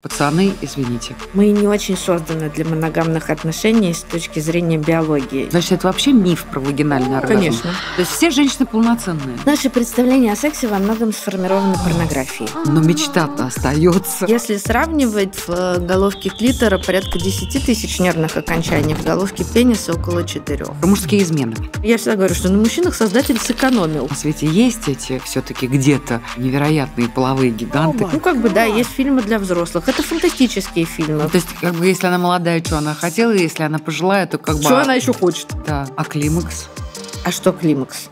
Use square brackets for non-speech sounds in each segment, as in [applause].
Пацаны, извините. Мы не очень созданы для моногамных отношений с точки зрения биологии. Значит, это вообще миф про вагинальный ну, оргазм? Конечно. То есть все женщины полноценные? Наши представления о сексе во многом сформированы порнографией. Но мечта-то остается. Если сравнивать, в э, головке клитора порядка 10 тысяч нервных окончаний, в головке пениса около 4. Мужские измены. Я всегда говорю, что на мужчинах создатель сэкономил. На свете есть эти все-таки где-то невероятные половые гиганты? Ну, как бы, да, есть фильмы для взрослых это фантастические фильмы. Ну, то есть, как бы, если она молодая, что она хотела, если она пожилая, то как бы... Что а она еще хочет? Да. А климакс? А что климакс?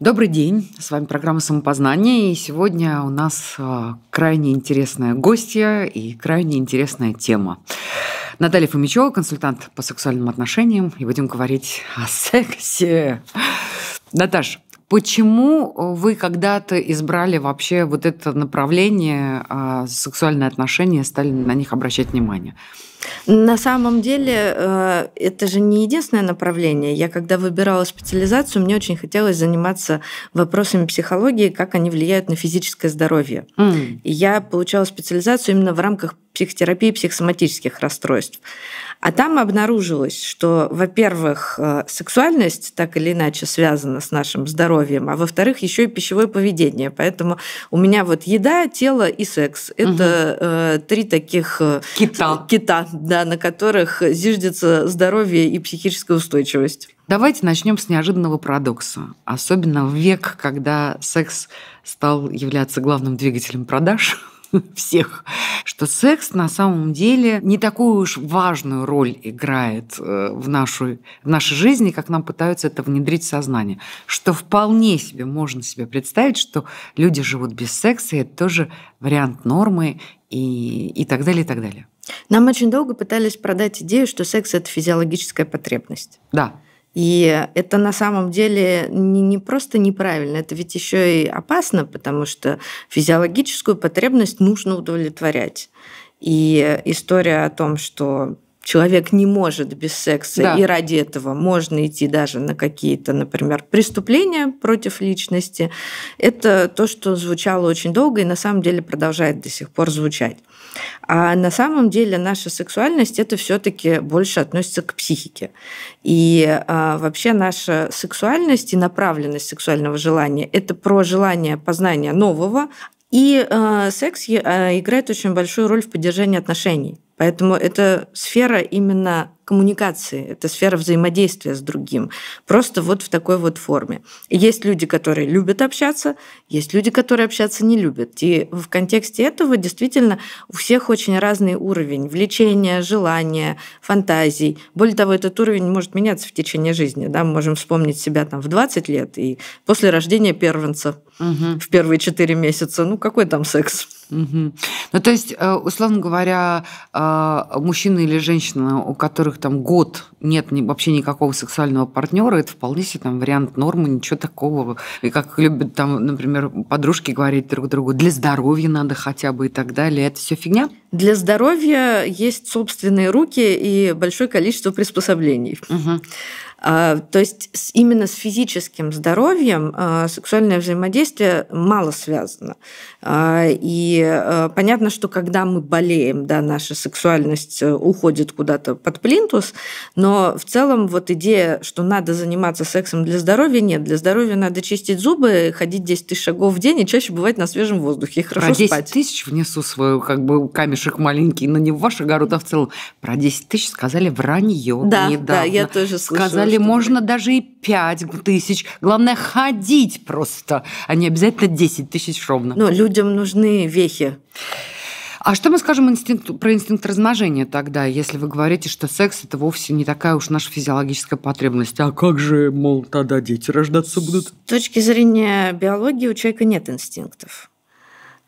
Добрый день, с вами программа «Самопознание», и сегодня у нас а, крайне интересная гостья и крайне интересная тема. Наталья Фомичева, консультант по сексуальным отношениям, и будем говорить о сексе. Наташ, почему вы когда-то избрали вообще вот это направление а, сексуальные отношения, стали на них обращать внимание? На самом деле, э, это же не единственное направление. Я когда выбирала специализацию, мне очень хотелось заниматься вопросами психологии, как они влияют на физическое здоровье. Mm. я получала специализацию именно в рамках психотерапии психосоматических расстройств. А там обнаружилось, что, во-первых, э, сексуальность так или иначе связана с нашим здоровьем, а во-вторых, еще и пищевое поведение. Поэтому у меня вот еда, тело и секс. Это угу. три таких кита. кита да, на которых зиждется здоровье и психическая устойчивость. Давайте начнем с неожиданного парадокса. Особенно в век, когда секс стал являться главным двигателем продаж [laughs] всех, что секс на самом деле не такую уж важную роль играет э, в, нашу, в нашей жизни, как нам пытаются это внедрить в сознание. Что вполне себе можно себе представить, что люди живут без секса, и это тоже вариант нормы и, и так далее, и так далее. Нам очень долго пытались продать идею, что секс это физиологическая потребность. Да. И это на самом деле не, не просто неправильно, это ведь еще и опасно, потому что физиологическую потребность нужно удовлетворять. И история о том, что человек не может без секса, да. и ради этого можно идти даже на какие-то, например, преступления против личности. Это то, что звучало очень долго и на самом деле продолжает до сих пор звучать. А на самом деле наша сексуальность это все-таки больше относится к психике. И а, вообще наша сексуальность и направленность сексуального желания это про желание познания нового. И а, секс а, играет очень большую роль в поддержании отношений. Поэтому это сфера именно коммуникации, это сфера взаимодействия с другим, просто вот в такой вот форме. есть люди, которые любят общаться, есть люди, которые общаться не любят. И в контексте этого действительно у всех очень разный уровень влечения, желания, фантазий. Более того, этот уровень может меняться в течение жизни. Да? Мы можем вспомнить себя там в 20 лет и после рождения первенца угу. в первые 4 месяца. Ну, какой там секс? Угу. Ну, то есть, э, условно говоря, э, мужчина или женщина, у которых там год нет вообще никакого сексуального партнера, это вполне себе там вариант нормы, ничего такого. И как любят там, например, подружки говорить друг другу, для здоровья надо хотя бы и так далее. Это все фигня? Для здоровья есть собственные руки и большое количество приспособлений. Угу. А, то есть именно с физическим здоровьем а, сексуальное взаимодействие мало связано. А, и понятно, что когда мы болеем, да, наша сексуальность э, уходит куда-то под плинтус, но в целом вот идея, что надо заниматься сексом для здоровья, нет. Для здоровья надо чистить зубы, ходить 10 тысяч шагов в день и чаще бывать на свежем воздухе и хорошо Про 10 спать. тысяч внесу свой как бы камешек маленький, но не в ваш огород, а в целом. Про 10 тысяч сказали вранье да, недавно. Да, я тоже слышала. Сказали более чтобы... можно даже и 5 тысяч. Главное, ходить просто, а не обязательно 10 тысяч ровно. Но людям нужны вехи. А что мы скажем инстинкт, про инстинкт размножения тогда, если вы говорите, что секс это вовсе не такая уж наша физиологическая потребность? А как же, мол, тогда дети рождаться будут? С точки зрения биологии у человека нет инстинктов.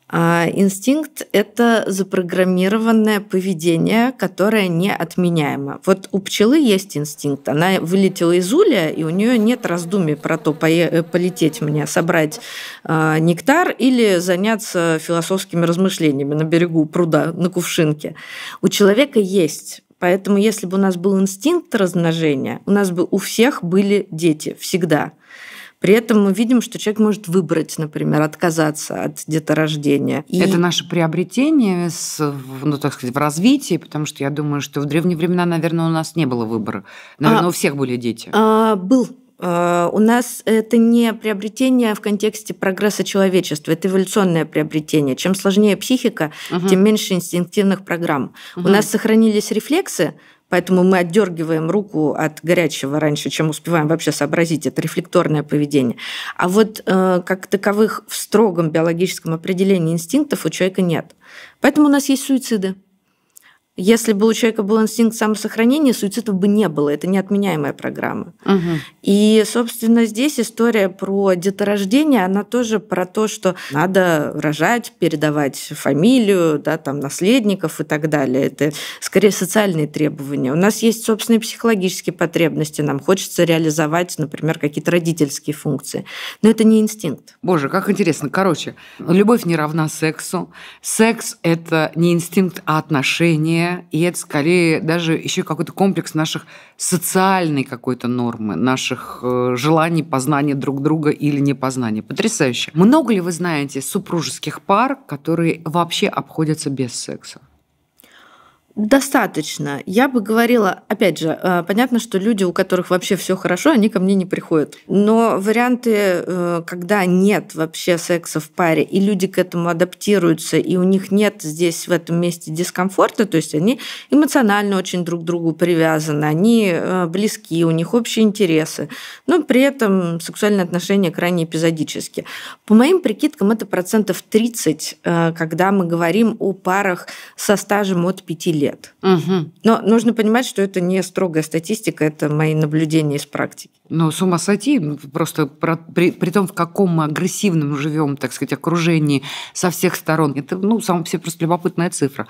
А инстинкт – это запрограммированное поведение, которое неотменяемо. Вот у пчелы есть инстинкт. Она вылетела из улья, и у нее нет раздумий про то, э, полететь мне, собрать э, нектар или заняться философскими размышлениями на берегу пруда, на кувшинке. У человека есть Поэтому, если бы у нас был инстинкт размножения, у нас бы у всех были дети всегда – при этом мы видим, что человек может выбрать, например, отказаться от деторождения. И... Это наше приобретение, с, ну, так сказать, в развитии, потому что я думаю, что в древние времена, наверное, у нас не было выбора. Наверное, а, у всех были дети. А, был а, у нас это не приобретение в контексте прогресса человечества, это эволюционное приобретение. Чем сложнее психика, угу. тем меньше инстинктивных программ. Угу. У нас сохранились рефлексы, Поэтому мы отдергиваем руку от горячего раньше, чем успеваем вообще сообразить. Это рефлекторное поведение. А вот э, как таковых в строгом биологическом определении инстинктов у человека нет. Поэтому у нас есть суициды. Если бы у человека был инстинкт самосохранения, суицидов бы не было. Это неотменяемая программа. Угу. И, собственно, здесь история про деторождение, она тоже про то, что надо рожать, передавать фамилию, да, там, наследников и так далее. Это скорее социальные требования. У нас есть собственные психологические потребности. Нам хочется реализовать, например, какие-то родительские функции. Но это не инстинкт. Боже, как интересно. Короче, любовь не равна сексу. Секс – это не инстинкт, а отношения воспитание, и это скорее даже еще какой-то комплекс наших социальной какой-то нормы, наших э, желаний познания друг друга или непознания. Потрясающе. Много ли вы знаете супружеских пар, которые вообще обходятся без секса? Достаточно. Я бы говорила, опять же, э, понятно, что люди, у которых вообще все хорошо, они ко мне не приходят. Но варианты, э, когда нет вообще секса в паре, и люди к этому адаптируются, и у них нет здесь в этом месте дискомфорта, то есть они эмоционально очень друг к другу привязаны, они э, близки, у них общие интересы, но при этом сексуальные отношения крайне эпизодически. По моим прикидкам, это процентов 30, когда мы говорим о парах со стажем от 5 лет лет. Угу. Но нужно понимать, что это не строгая статистика, это мои наблюдения из практики. Но ну, с ума сойти, ну, просто при, при том, в каком мы агрессивном живем, так сказать, окружении со всех сторон. Это, ну, сам все просто любопытная цифра.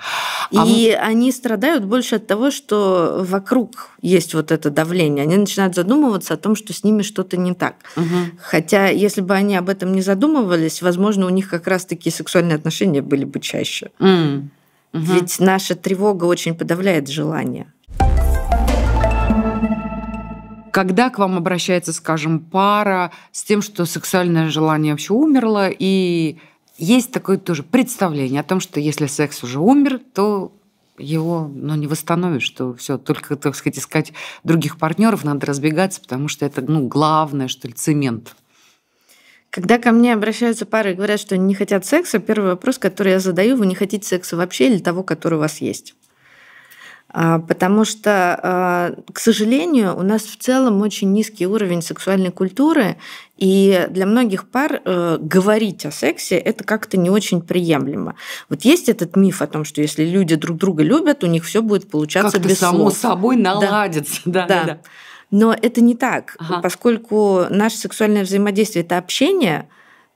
А и мы... они страдают больше от того, что вокруг есть вот это давление. Они начинают задумываться о том, что с ними что-то не так. Угу. Хотя, если бы они об этом не задумывались, возможно, у них как раз-таки сексуальные отношения были бы чаще. Mm. Угу. Ведь наша тревога очень подавляет желание. Когда к вам обращается, скажем, пара с тем, что сексуальное желание вообще умерло, и есть такое тоже представление о том, что если секс уже умер, то его ну, не восстановишь, что все, только, так сказать, искать других партнеров, надо разбегаться, потому что это ну, главное, что ли, цемент когда ко мне обращаются пары и говорят, что они не хотят секса, первый вопрос, который я задаю, вы не хотите секса вообще или того, который у вас есть? А, потому что, а, к сожалению, у нас в целом очень низкий уровень сексуальной культуры, и для многих пар э, говорить о сексе это как-то не очень приемлемо. Вот есть этот миф о том, что если люди друг друга любят, у них все будет получаться как без само слов. само собой наладится. [laughs] Да. Да. Да. Да. Да. Но это не так, ага. поскольку наше сексуальное взаимодействие это общение,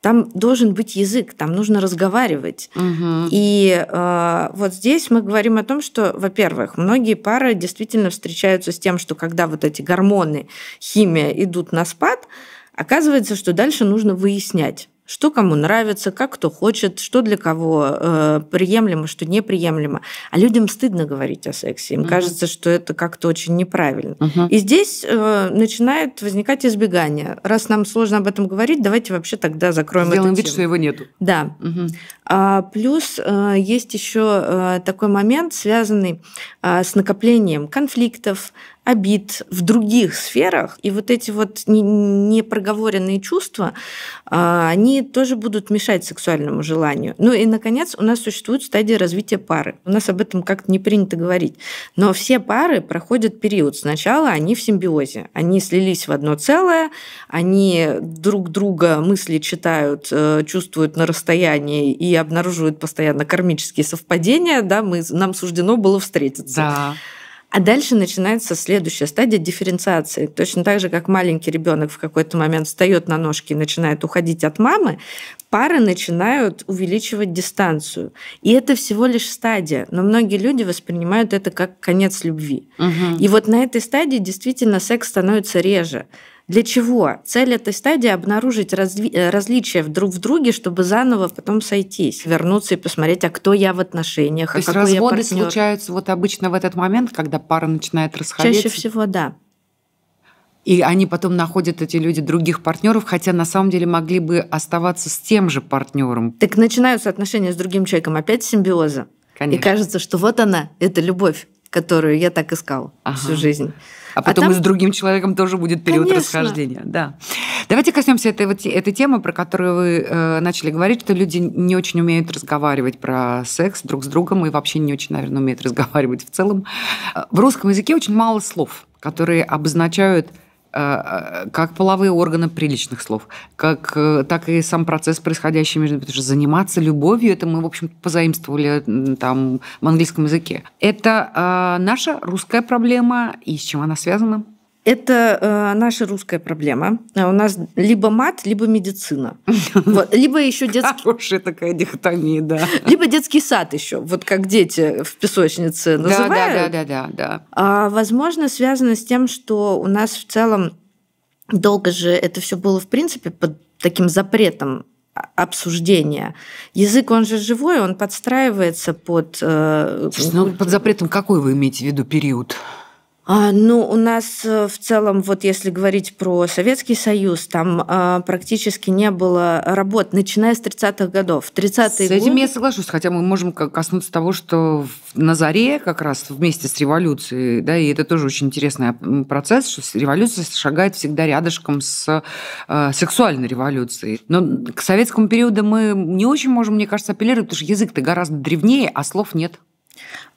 там должен быть язык, там нужно разговаривать. Угу. И э, вот здесь мы говорим о том, что, во-первых, многие пары действительно встречаются с тем, что когда вот эти гормоны, химия идут на спад, оказывается, что дальше нужно выяснять что кому нравится, как кто хочет, что для кого э, приемлемо, что неприемлемо. А людям стыдно говорить о сексе. Им угу. кажется, что это как-то очень неправильно. Угу. И здесь э, начинает возникать избегание. Раз нам сложно об этом говорить, давайте вообще тогда закроем Сделаем эту вид, тему. что его нету. Да. Угу. А, плюс э, есть еще э, такой момент, связанный э, с накоплением конфликтов, обид в других сферах. И вот эти вот непроговоренные чувства, а, они тоже будут мешать сексуальному желанию. Ну и, наконец, у нас существует стадия развития пары. У нас об этом как-то не принято говорить. Но все пары проходят период. Сначала они в симбиозе. Они слились в одно целое, они друг друга мысли читают, э, чувствуют на расстоянии и обнаруживают постоянно кармические совпадения. Да, мы, нам суждено было встретиться. Да. А дальше начинается следующая стадия дифференциации. Точно так же, как маленький ребенок в какой-то момент встает на ножки и начинает уходить от мамы, пары начинают увеличивать дистанцию. И это всего лишь стадия. Но многие люди воспринимают это как конец любви. Угу. И вот на этой стадии действительно секс становится реже. Для чего? Цель этой стадии — обнаружить разли- э, различия друг в друге, чтобы заново потом сойтись, вернуться и посмотреть, а кто я в отношениях, То а есть какой разводы я партнер. случаются вот обычно в этот момент, когда пара начинает расходиться? Чаще всего, да. И они потом находят эти люди других партнеров, хотя на самом деле могли бы оставаться с тем же партнером. Так начинаются отношения с другим человеком, опять симбиоза. Конечно. И кажется, что вот она, это любовь, которую я так искал ага. всю жизнь. А, а потом а там... и с другим человеком тоже будет период Конечно. расхождения. Да. Давайте коснемся этой, вот, этой темы, про которую вы э, начали говорить, что люди не очень умеют разговаривать про секс друг с другом и вообще не очень, наверное, умеют разговаривать в целом. Э, в русском языке очень мало слов, которые обозначают Э, э, как половые органы приличных слов, как, э, так и сам процесс, происходящий между... Потому что заниматься любовью, это мы, в общем позаимствовали там в английском языке. Это э, наша русская проблема, и с чем она связана – это э, наша русская проблема. А у нас либо мат, либо медицина. [laughs] Вот. Либо еще детский... Хорошая такая дихотомия, да. Либо детский сад еще, вот как дети в песочнице называют. Да, да, да, да, да. А, возможно, связано с тем, что у нас в целом долго же это все было, в принципе, под таким запретом а, обсуждения. Язык, он же живой, он подстраивается под... Э... Слушай, ну, под запретом какой вы имеете в виду период? А, ну, у нас э, в целом, вот если говорить про Советский Союз, там а, практически не было работ, начиная с 30-х годов. 30 с годы... этим я соглашусь, хотя мы можем коснуться того, что на заре как раз вместе с революцией, да, и это тоже очень интересный а, процесс, что революция шагает всегда рядышком с э, сексуальной революцией. Но к советскому периоду мы не очень можем, мне кажется, апеллировать, потому что язык-то гораздо древнее, а слов нет.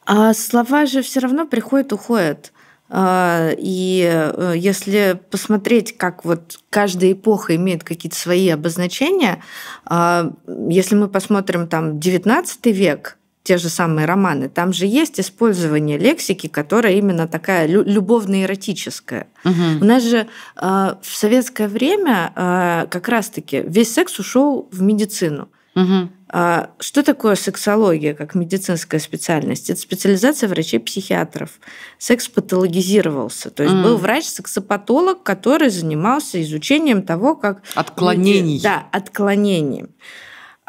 А слова же все равно приходят, уходят. А, и э, если посмотреть, как вот каждая эпоха имеет какие-то свои обозначения, а, если мы посмотрим там 19 век, те же самые романы, там же есть использование лексики, которая именно такая любовно-эротическая. Угу. У нас же э, в советское время э, как раз-таки весь секс ушел в медицину. Угу. А что такое сексология как медицинская специальность? Это специализация врачей-психиатров. Секс патологизировался. То есть mm. был врач-сексопатолог, который занимался изучением того, как... Отклонений. Люди... Да, отклонением.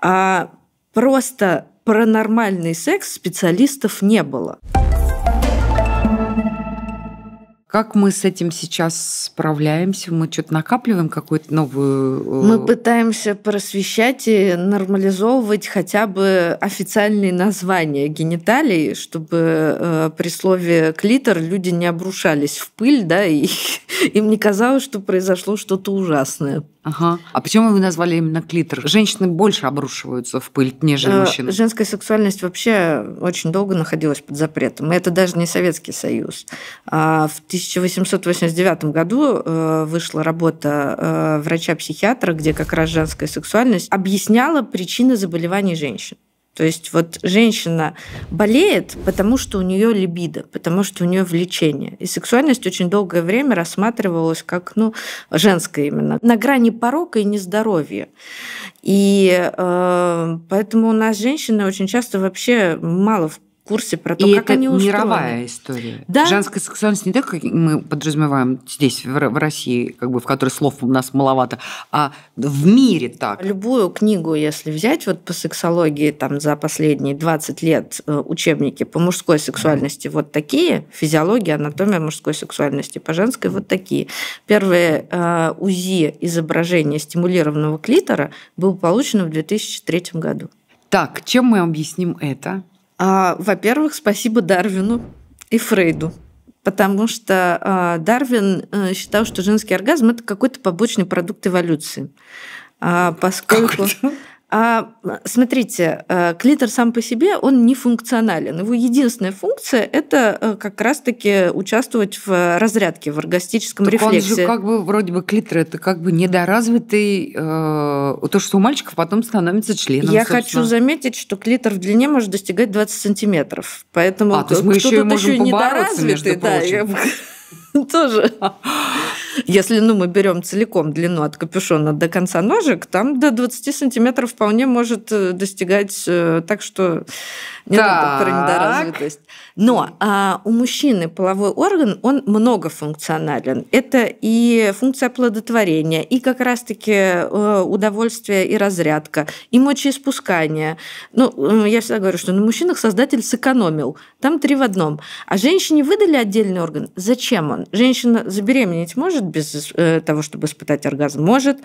А просто паранормальный секс специалистов не было. Как мы с этим сейчас справляемся? Мы что-то накапливаем какую-то новую... Э, мы пытаемся просвещать и нормализовывать хотя бы официальные названия гениталий, чтобы э, при слове клитор люди не обрушались в пыль, да, и [laughs] им не казалось, что произошло что-то ужасное. Ага. А почему вы назвали именно клитор? Женщины больше обрушиваются в пыль, нежели э, мужчины. Женская сексуальность вообще очень долго находилась под запретом. это даже не Советский Союз. А в 1889 году э, вышла работа э, врача-психиатра, где как раз женская сексуальность объясняла причины заболеваний женщин. То есть вот женщина болеет, потому что у нее либидо, потому что у нее влечение. И сексуальность очень долгое время рассматривалась как ну, женская именно, на грани порока и нездоровья. И э, поэтому у нас женщины очень часто вообще мало в курсе про то, и как это они устроены. мировая история. Да? Женская сексуальность не так, как мы подразумеваем здесь, в России, как бы, в которой слов у нас маловато, а в мире так. Любую книгу, если взять вот по сексологии там за последние 20 лет э, учебники по мужской сексуальности вот такие, физиология, анатомия мужской сексуальности, по женской вот такие. Первое э, УЗИ изображение стимулированного клитора было получено в 2003 году. Так, чем мы объясним это? А, во-первых, спасибо Дарвину и Фрейду, потому что а, Дарвин э, считал, что женский оргазм это какой-то побочный продукт эволюции. А, поскольку... Какой-то? А Смотрите, э, клитор сам по себе, он не функционален. Его единственная функция – это э, как раз-таки участвовать в разрядке, в оргастическом так рефлексе. он же как бы, вроде бы, клитор – это как бы недоразвитый, э, то, что у мальчиков потом становится членом, Я собственно. хочу заметить, что клитор в длине может достигать 20 сантиметров. Поэтому а, то есть мы еще и можем еще недоразвитый, между прочим. да, я [laughs] тоже. [laughs] Если ну, мы берем целиком длину от капюшона до конца ножек, там до 20 сантиметров вполне может э, достигать э, так, что не ну, так. надо про недоразвитость. Но а, у мужчины половой орган, он многофункционален. Это и функция плодотворения, и как раз-таки э, удовольствие и разрядка, и мочеиспускание. Ну, я всегда говорю, что на мужчинах создатель сэкономил. Там три в одном. А женщине выдали отдельный орган. Зачем он? Женщина забеременеть может без э, того, чтобы испытать оргазм? Может.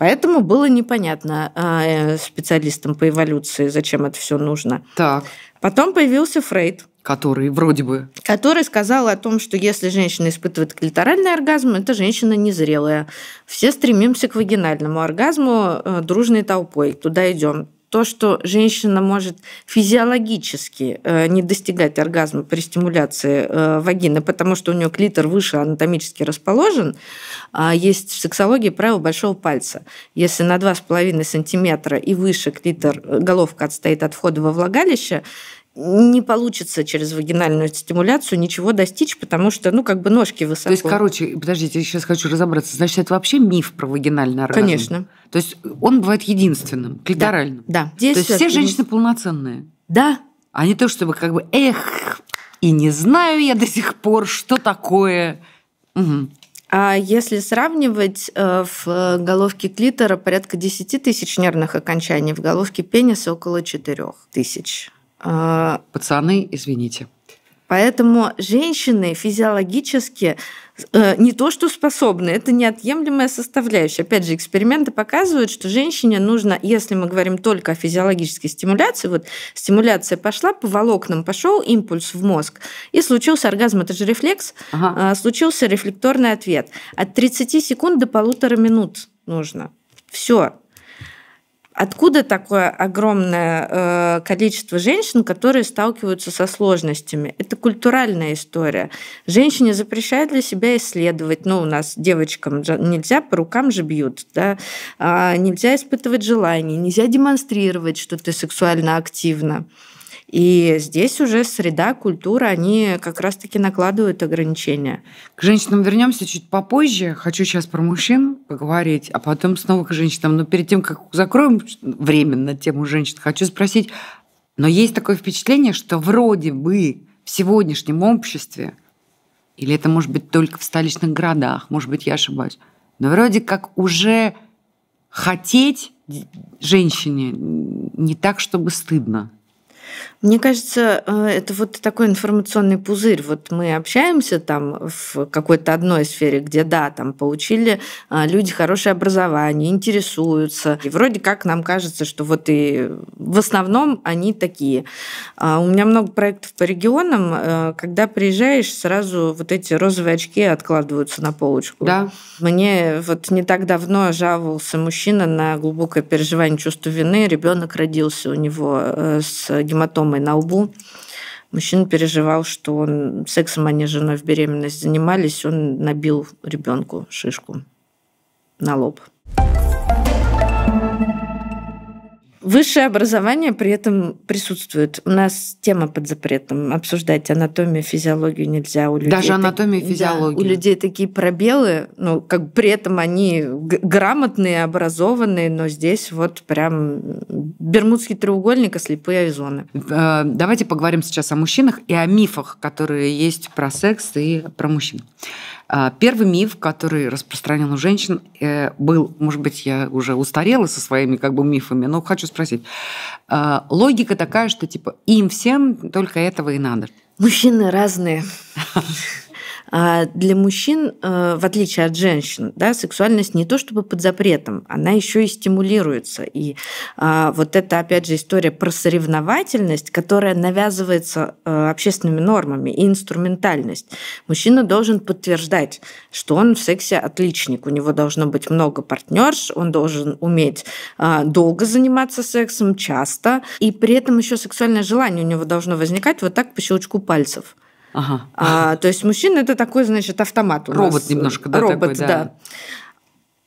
Поэтому было непонятно а, э, специалистам по эволюции, зачем это все нужно. Так. Потом появился Фрейд. Который вроде бы... Который сказал о том, что если женщина испытывает клиторальный оргазм, это женщина незрелая. Все стремимся к вагинальному оргазму э, дружной толпой. Туда идем то, что женщина может физиологически э, не достигать оргазма при стимуляции вагины, потому что у нее клитор выше анатомически расположен, а есть в сексологии правило большого пальца. Если на 2,5 сантиметра и выше клитор, э, головка отстоит от входа во влагалище, не получится через вагинальную стимуляцию ничего достичь, потому что, ну, как бы ножки высоко. То есть, короче, подождите, я сейчас хочу разобраться. Значит, это вообще миф про вагинальный оргазм? Конечно. То есть он бывает единственным, клиторальным? Да. да. Здесь То есть все женщины полноценные? Да. А не то, чтобы как бы, эх, и не знаю я до сих пор, что такое. Угу. А если сравнивать, э, в головке клитора порядка 10 тысяч нервных окончаний, в головке пениса около 4 тысяч. А Пацаны, извините, Поэтому женщины физиологически э, не то, что способны, это неотъемлемая составляющая. Опять же, эксперименты показывают, что женщине нужно, если мы говорим только о физиологической стимуляции, вот стимуляция пошла, по волокнам пошел импульс в мозг, и случился оргазм, это же рефлекс, ага. А, случился рефлекторный ответ. От 30 секунд до полутора минут нужно. Все, Откуда такое огромное э, количество женщин, которые сталкиваются со сложностями? Это культуральная история. Женщине запрещают для себя исследовать. Ну, у нас девочкам нельзя, по рукам же бьют. Да? А нельзя испытывать желание, нельзя демонстрировать, что ты сексуально активна. И здесь уже среда, культура, они как раз-таки накладывают ограничения. К женщинам вернемся чуть попозже. Хочу сейчас про мужчин поговорить, а потом снова к женщинам. Но перед тем, как закроем временно тему женщин, хочу спросить, но есть такое впечатление, что вроде бы в сегодняшнем обществе, или это может быть только в столичных городах, может быть, я ошибаюсь, но вроде как уже хотеть женщине не так, чтобы стыдно. Мне кажется, э, это вот такой информационный пузырь. Вот мы общаемся там в какой-то одной сфере, где, да, там получили а, люди хорошее образование, интересуются. И вроде как нам кажется, что вот и в основном они такие. А, у меня много проектов по регионам. Э, когда приезжаешь, сразу вот эти розовые очки откладываются на полочку. Да. Мне вот не так давно жаловался мужчина на глубокое переживание чувства вины. Ребенок родился у него э, с геморроем гематомой на лбу. Мужчина переживал, что он сексом они а с женой в беременность занимались, он набил ребенку шишку на лоб. Высшее образование при этом присутствует. У нас тема под запретом. Обсуждать анатомию, физиологию нельзя. У людей Даже анатомию, физиологию. Да, у людей такие пробелы, ну, как при этом они грамотные, образованные, но здесь вот прям бермудский треугольник, а слепые авизоны. Э, давайте поговорим сейчас о мужчинах и о мифах, которые есть про секс и про мужчин. А, первый миф, который распространен у женщин, э, был, может быть, я уже устарела со своими как бы мифами, но хочу спросить. А, логика такая, что типа им всем только этого и надо. Мужчины разные. [laughs] А для мужчин, э, в отличие от женщин, да, сексуальность не то чтобы под запретом, она еще и стимулируется. И а, вот это, опять же, история про соревновательность, которая навязывается э, общественными нормами и инструментальность. Мужчина должен подтверждать, что он в сексе отличник, у него должно быть много партнерш, он должен уметь а, долго заниматься сексом, часто, и при этом еще сексуальное желание у него должно возникать вот так по щелчку пальцев. Ага. А, то есть мужчина это такой, значит, автомат. У Робот нас. немножко, да? Робот, такой, да. да.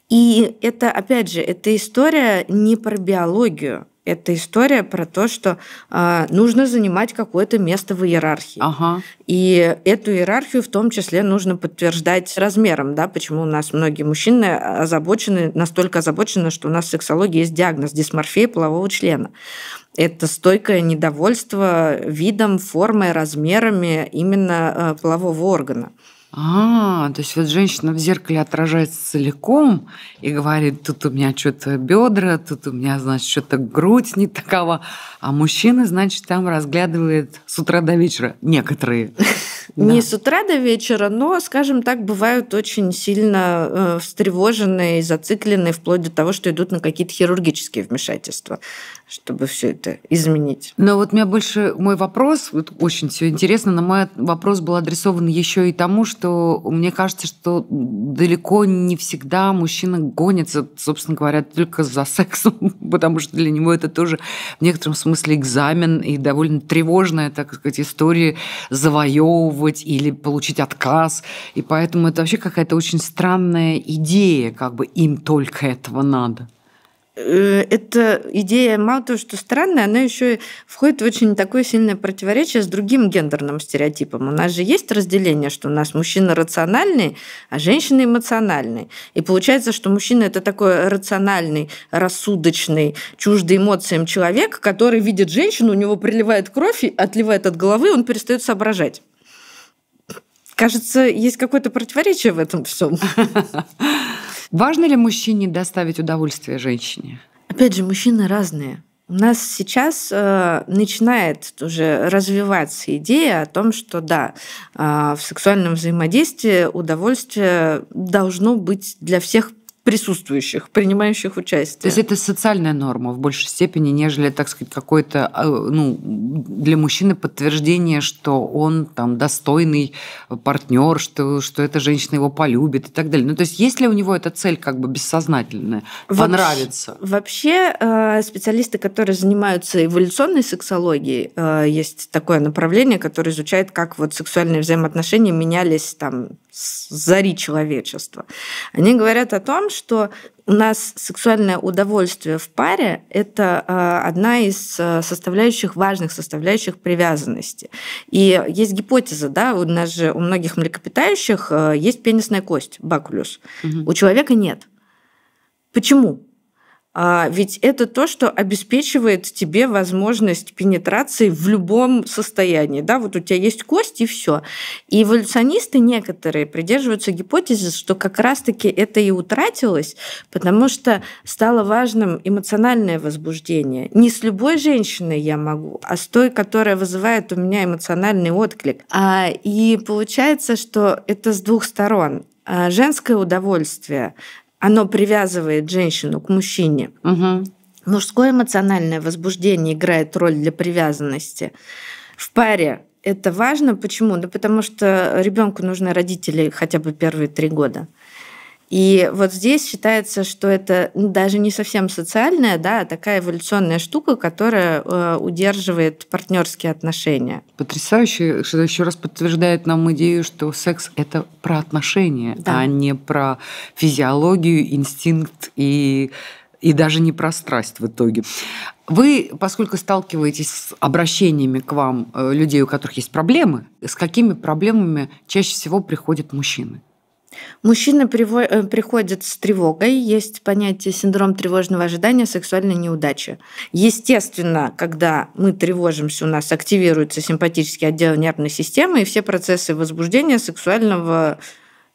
И это, опять же, эта история не про биологию это история про то, что э, нужно занимать какое-то место в иерархии. Ага. И эту иерархию в том числе нужно подтверждать размером, да, почему у нас многие мужчины озабочены, настолько озабочены, что у нас в сексологии есть диагноз дисморфия полового члена. Это стойкое недовольство видом, формой, размерами именно э, полового органа. А, то есть вот женщина в зеркале отражается целиком и говорит, тут у меня что-то бедра, тут у меня, значит, что-то грудь не такова. А мужчина, значит, там разглядывает с утра до вечера некоторые. Да. Не с утра до вечера, но, скажем так, бывают очень сильно э, встревоженные и зацикленные вплоть до того, что идут на какие-то хирургические вмешательства, чтобы все это изменить. Но вот у меня больше мой вопрос, вот очень все интересно, но мой вопрос был адресован еще и тому, что мне кажется, что далеко не всегда мужчина гонится, собственно говоря, только за сексом, [laughs] потому что для него это тоже в некотором смысле экзамен и довольно тревожная, так сказать, история завоевывания арестовывать или получить отказ. И поэтому это вообще какая-то очень странная идея, как бы им только этого надо э, эта идея мало того, что странная, она еще входит в очень такое сильное противоречие с другим гендерным стереотипом. У нас же есть разделение, что у нас мужчина рациональный а женщина эмоциональный И получается, что мужчина это такой рациональный, рассудочный, чуждый эмоциям человек, который видит женщину, у него приливает кровь, отливает от головы, он перестает соображать. Кажется, есть какое-то противоречие в этом всем. [laughs] Важно ли мужчине доставить удовольствие женщине? Опять же, мужчины разные. У нас сейчас э, начинает уже развиваться идея о том, что да, э, в сексуальном взаимодействии удовольствие должно быть для всех присутствующих, принимающих участие. То есть это социальная норма в большей степени, нежели, так сказать, какое-то э, ну, для мужчины подтверждение, что он там достойный партнер, что, что эта женщина его полюбит и так далее. Ну, то есть если у него эта цель как бы бессознательная, вообще, понравится? Вообще э, специалисты, которые занимаются эволюционной сексологией, э, есть такое направление, которое изучает, как вот сексуальные взаимоотношения менялись там с зари человечества. Они говорят о том, что у нас сексуальное удовольствие в паре – это а, одна из а, составляющих, важных составляющих привязанности. И есть гипотеза, да, у нас же у многих млекопитающих а, есть пенисная кость, бакулюс. Угу. У человека нет. Почему? А ведь это то, что обеспечивает тебе возможность пенетрации в любом состоянии. Да, вот у тебя есть кость и все. И эволюционисты некоторые придерживаются гипотезы, что как раз-таки это и утратилось, потому что стало важным эмоциональное возбуждение. Не с любой женщиной я могу, а с той, которая вызывает у меня эмоциональный отклик. А, и получается, что это с двух сторон а, женское удовольствие, оно привязывает женщину к мужчине. Угу. Мужское эмоциональное возбуждение играет роль для привязанности. В паре это важно. Почему? Да потому что ребенку нужны родители хотя бы первые три года. И вот здесь считается, что это ну, даже не совсем социальная, да, а такая эволюционная штука, которая э, удерживает партнерские отношения. Потрясающе, что еще раз подтверждает нам идею, что секс это про отношения, да. а не про физиологию, инстинкт и и даже не про страсть в итоге. Вы, поскольку сталкиваетесь с обращениями к вам э, людей, у которых есть проблемы, с какими проблемами чаще всего приходят мужчины? Мужчины приво- э, приходят с тревогой. Есть понятие синдром тревожного ожидания сексуальной неудачи. Естественно, когда мы тревожимся, у нас активируется симпатический отдел нервной системы, и все процессы возбуждения сексуального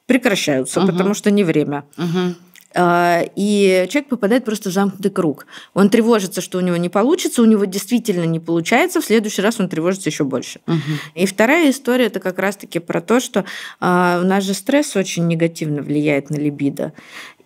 прекращаются, угу. потому что не время. Угу. А, и человек попадает просто в замкнутый круг. Он тревожится, что у него не получится, у него действительно не получается, в следующий раз он тревожится еще больше. Угу. И вторая история это как раз-таки про то, что а, у нас же стресс очень негативно влияет на либидо.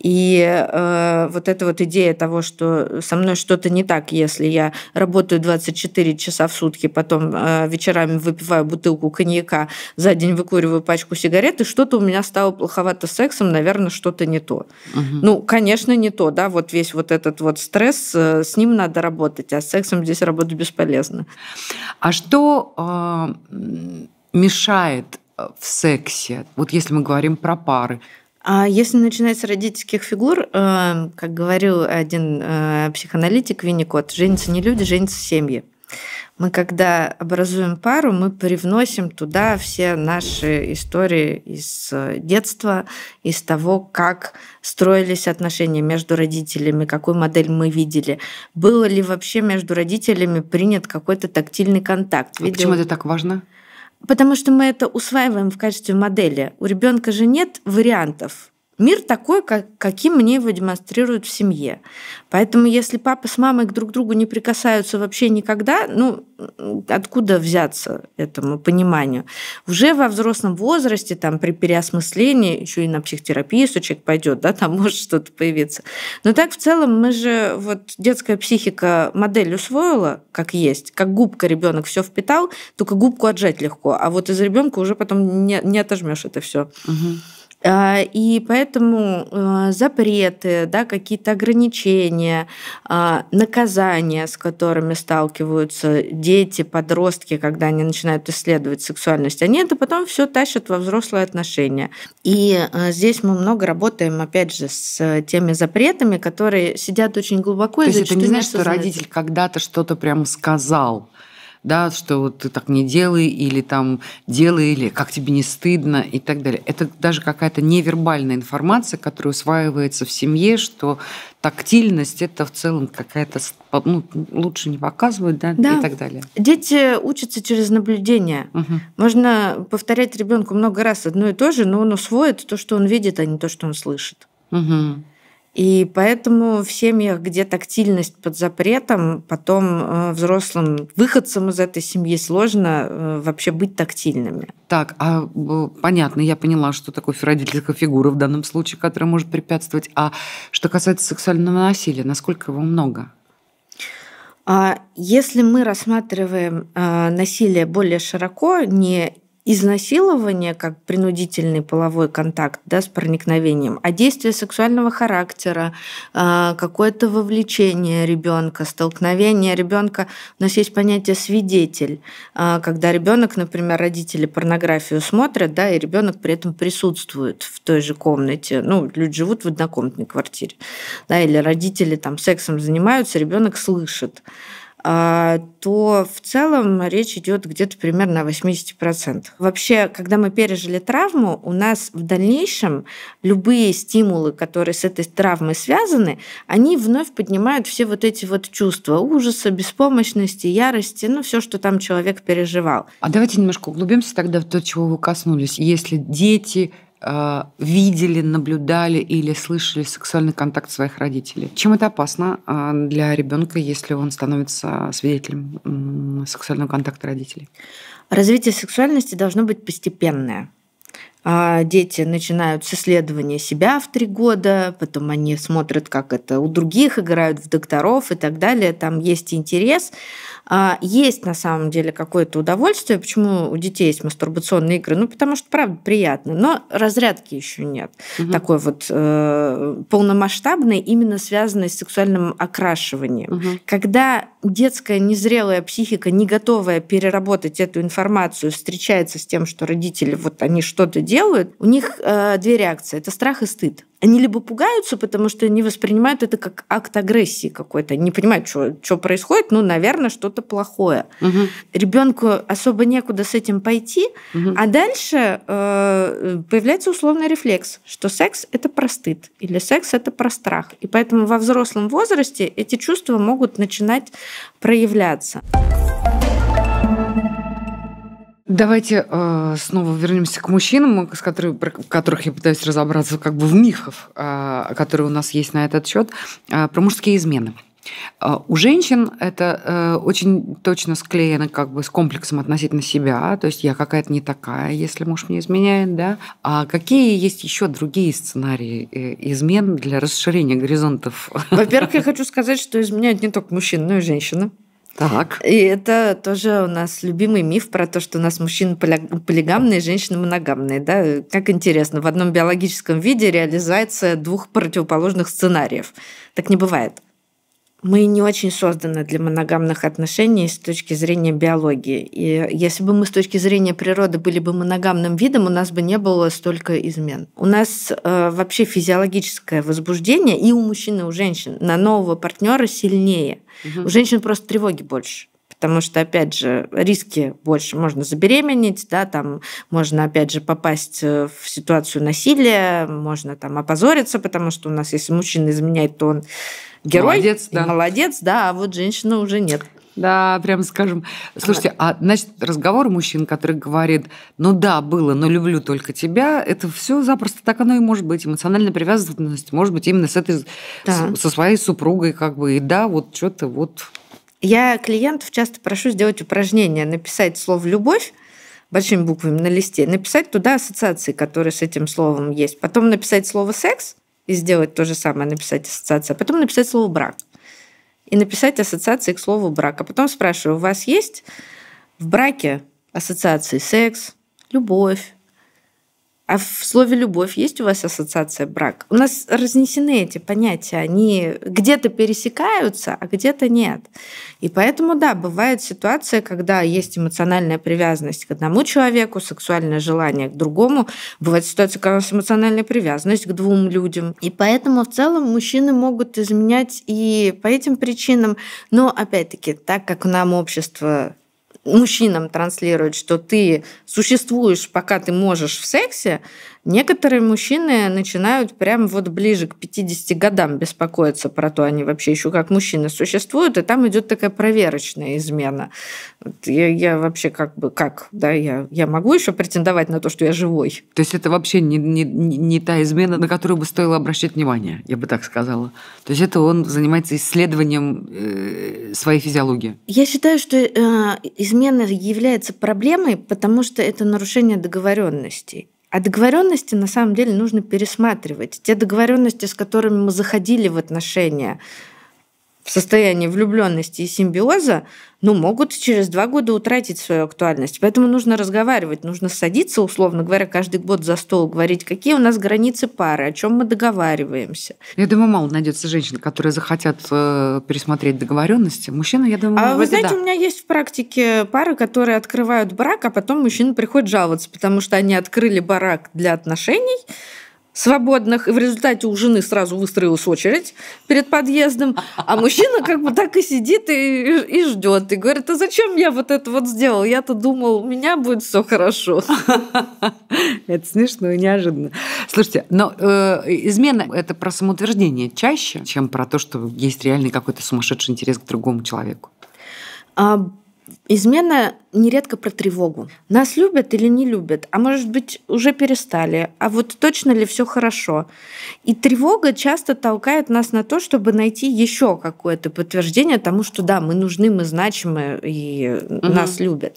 И э, вот эта вот идея того, что со мной что-то не так, если я работаю 24 часа в сутки, потом э, вечерами выпиваю бутылку коньяка, за день выкуриваю пачку сигарет, и что-то у меня стало плоховато с сексом, наверное, что-то не то. Угу. Ну, конечно, не то, да, вот весь вот этот вот стресс, э, с ним надо работать, а с сексом здесь работать бесполезно. А что э, мешает э, в сексе, вот если мы говорим про пары, а если начинать с родительских фигур, эм, как говорил один э, психоаналитик Винникот, женятся не люди, женятся семьи. Мы, когда образуем пару, мы привносим туда все наши истории из э, детства, из того, как строились отношения между родителями, какую модель мы видели. Было ли вообще между родителями принят какой-то тактильный контакт? А Видел... почему это так важно? Потому что мы это усваиваем в качестве модели. У ребенка же нет вариантов. Мир такой, как, каким мне его демонстрируют в семье. Поэтому если папа с мамой друг к другу не прикасаются вообще никогда, ну, откуда взяться этому пониманию? Уже во взрослом возрасте, там, при переосмыслении, еще и на психотерапию, если человек пойдет, да, там [laughs] может что-то появиться. Но так в целом мы же, вот детская психика модель усвоила, как есть, как губка ребенок все впитал, только губку отжать легко, а вот из ребенка уже потом не, не отожмешь это все. Угу. А, и поэтому а, запреты, да, какие-то ограничения, а, наказания, с которыми сталкиваются дети, подростки, когда они начинают исследовать сексуальность, они это потом все тащат во взрослые отношения. И здесь мы много работаем, опять же, с теми запретами, которые сидят очень глубоко. То есть это не значит, что родитель когда-то что-то прям сказал, да, что вот ты так не делай, или там делай, или как тебе не стыдно и так далее. Это даже какая-то невербальная информация, которая усваивается в семье, что тактильность это в целом какая-то ну, лучше не показывают, да, да, и так далее. Дети учатся через наблюдение. Угу. Можно повторять ребенку много раз одно и то же, но он усвоит то, что он видит, а не то, что он слышит. Угу. И поэтому в семьях, где тактильность под запретом, потом э, взрослым выходцам из этой семьи сложно э, вообще быть тактильными. Так, а э, понятно, я поняла, что такое родительская фигура в данном случае, которая может препятствовать. А что касается сексуального насилия, насколько его много? А если мы рассматриваем насилие более широко, не изнасилование, как принудительный половой контакт да, с проникновением, а действие сексуального характера, а, какое-то вовлечение ребенка, столкновение ребенка. У нас есть понятие свидетель, а, когда ребенок, например, родители порнографию смотрят, да, и ребенок при этом присутствует в той же комнате. Ну, люди живут в однокомнатной квартире, да, или родители там сексом занимаются, ребенок слышит. А, то в целом речь идет где-то примерно о 80%. Вообще, когда мы пережили травму, у нас в дальнейшем любые стимулы, которые с этой травмой связаны, они вновь поднимают все вот эти вот чувства ужаса, беспомощности, ярости, ну все, что там человек переживал. А давайте немножко углубимся тогда в то, чего вы коснулись. Если дети, а, видели, наблюдали или слышали сексуальный контакт своих родителей. Чем это опасно а, для ребенка, если он становится свидетелем сексуального контакта родителей? Развитие сексуальности должно быть постепенное. А дети начинают с исследования себя в три года, потом они смотрят, как это у других играют в докторов и так далее. Там есть интерес. А есть на самом деле какое-то удовольствие. Почему у детей есть мастурбационные игры? Ну, потому что, правда, приятно. Но разрядки еще нет. Угу. Такой вот э, полномасштабной, именно связанной с сексуальным окрашиванием. Угу. Когда детская незрелая психика, не готовая переработать эту информацию, встречается с тем, что родители вот они что-то делают, делают, у них э, две реакции. Это страх и стыд. Они либо пугаются, потому что они воспринимают это как акт агрессии какой-то, не понимают, что происходит, ну, наверное, что-то плохое. Угу. Ребенку особо некуда с этим пойти, угу. а дальше э, появляется условный рефлекс, что секс это про стыд или секс это про страх. И поэтому во взрослом возрасте эти чувства могут начинать проявляться. Давайте э, снова вернемся к мужчинам, с которых, про которых я пытаюсь разобраться как бы в мифах, э, которые у нас есть на этот счет, э, про мужские измены. Э, у женщин это э, очень точно склеено как бы с комплексом относительно себя, то есть я какая-то не такая, если муж мне изменяет, да. А какие есть еще другие сценарии э, измен для расширения горизонтов? Во-первых, я хочу сказать, что изменяют не только мужчины, но и женщины. Так. И это тоже у нас любимый миф про то, что у нас мужчины полигамные, женщины моногамные. Да? Как интересно, в одном биологическом виде реализация двух противоположных сценариев. Так не бывает мы не очень созданы для моногамных отношений с точки зрения биологии. И если бы мы с точки зрения природы были бы моногамным видом, у нас бы не было столько измен. У нас э, вообще физиологическое возбуждение и у мужчин, и у женщин на нового партнера сильнее. Угу. У женщин просто тревоги больше потому что, опять же, риски больше. Можно забеременеть, да, там можно, опять же, попасть э, в ситуацию насилия, можно там опозориться, потому что у нас, если мужчина изменяет, то он герой, молодец, да. молодец, да, а вот женщина уже нет. Да, прям скажем. Слушайте, а значит, разговор мужчин, который говорит, ну да, было, но люблю только тебя, это все запросто так оно и может быть. Эмоциональная привязанность может быть именно с этой, да. с, со своей супругой, как бы, и да, вот что-то вот. Я клиентов часто прошу сделать упражнение, написать слово «любовь», большими буквами на листе, написать туда ассоциации, которые с этим словом есть. Потом написать слово «секс», и сделать то же самое, написать ассоциация, а потом написать слово брак. И написать ассоциации к слову брак. А потом спрашиваю, у вас есть в браке ассоциации секс, любовь, а в слове «любовь» есть у вас ассоциация брак? У нас разнесены эти понятия. Они где-то пересекаются, а где-то нет. И поэтому, да, бывает ситуация, когда есть эмоциональная привязанность к одному человеку, сексуальное желание к другому. Бывает ситуация, когда у нас эмоциональная привязанность к двум людям. И поэтому в целом мужчины могут изменять и по этим причинам. Но, опять-таки, так как нам общество мужчинам транслирует, что ты существуешь, пока ты можешь в сексе, Некоторые мужчины начинают прямо вот ближе к 50 годам беспокоиться про то, они вообще еще как мужчины существуют, и там идет такая проверочная измена. Вот я, я вообще как бы как, да, я, я могу еще претендовать на то, что я живой. То есть это вообще не, не, не та измена, на которую бы стоило обращать внимание, я бы так сказала. То есть это он занимается исследованием э, своей физиологии. Я считаю, что э, измена является проблемой, потому что это нарушение договоренностей. А договоренности на самом деле нужно пересматривать. Те договоренности, с которыми мы заходили в отношения, в состоянии влюбленности и симбиоза, ну, могут через два года утратить свою актуальность. Поэтому нужно разговаривать, нужно садиться, условно говоря, каждый год за стол, говорить, какие у нас границы пары, о чем мы договариваемся. Я думаю, мало найдется женщин, которые захотят э, пересмотреть договоренности. Мужчина, я думаю, А вы знаете, да. у меня есть в практике пары, которые открывают брак, а потом мужчина приходит жаловаться, потому что они открыли барак для отношений, свободных, и в результате у жены сразу выстроилась очередь перед подъездом, а мужчина как бы так и сидит и, и ждет, и говорит, а зачем я вот это вот сделал? Я-то думал, у меня будет все хорошо. [laughs] Это смешно и неожиданно. Слушайте, но э, измена – это про самоутверждение чаще, чем про то, что есть реальный какой-то сумасшедший интерес к другому человеку. А, Измена нередко про тревогу. Нас любят или не любят, а может быть уже перестали, а вот точно ли все хорошо. И тревога часто толкает нас на то, чтобы найти еще какое-то подтверждение тому, что да, мы нужны, мы значимы и угу. нас любят.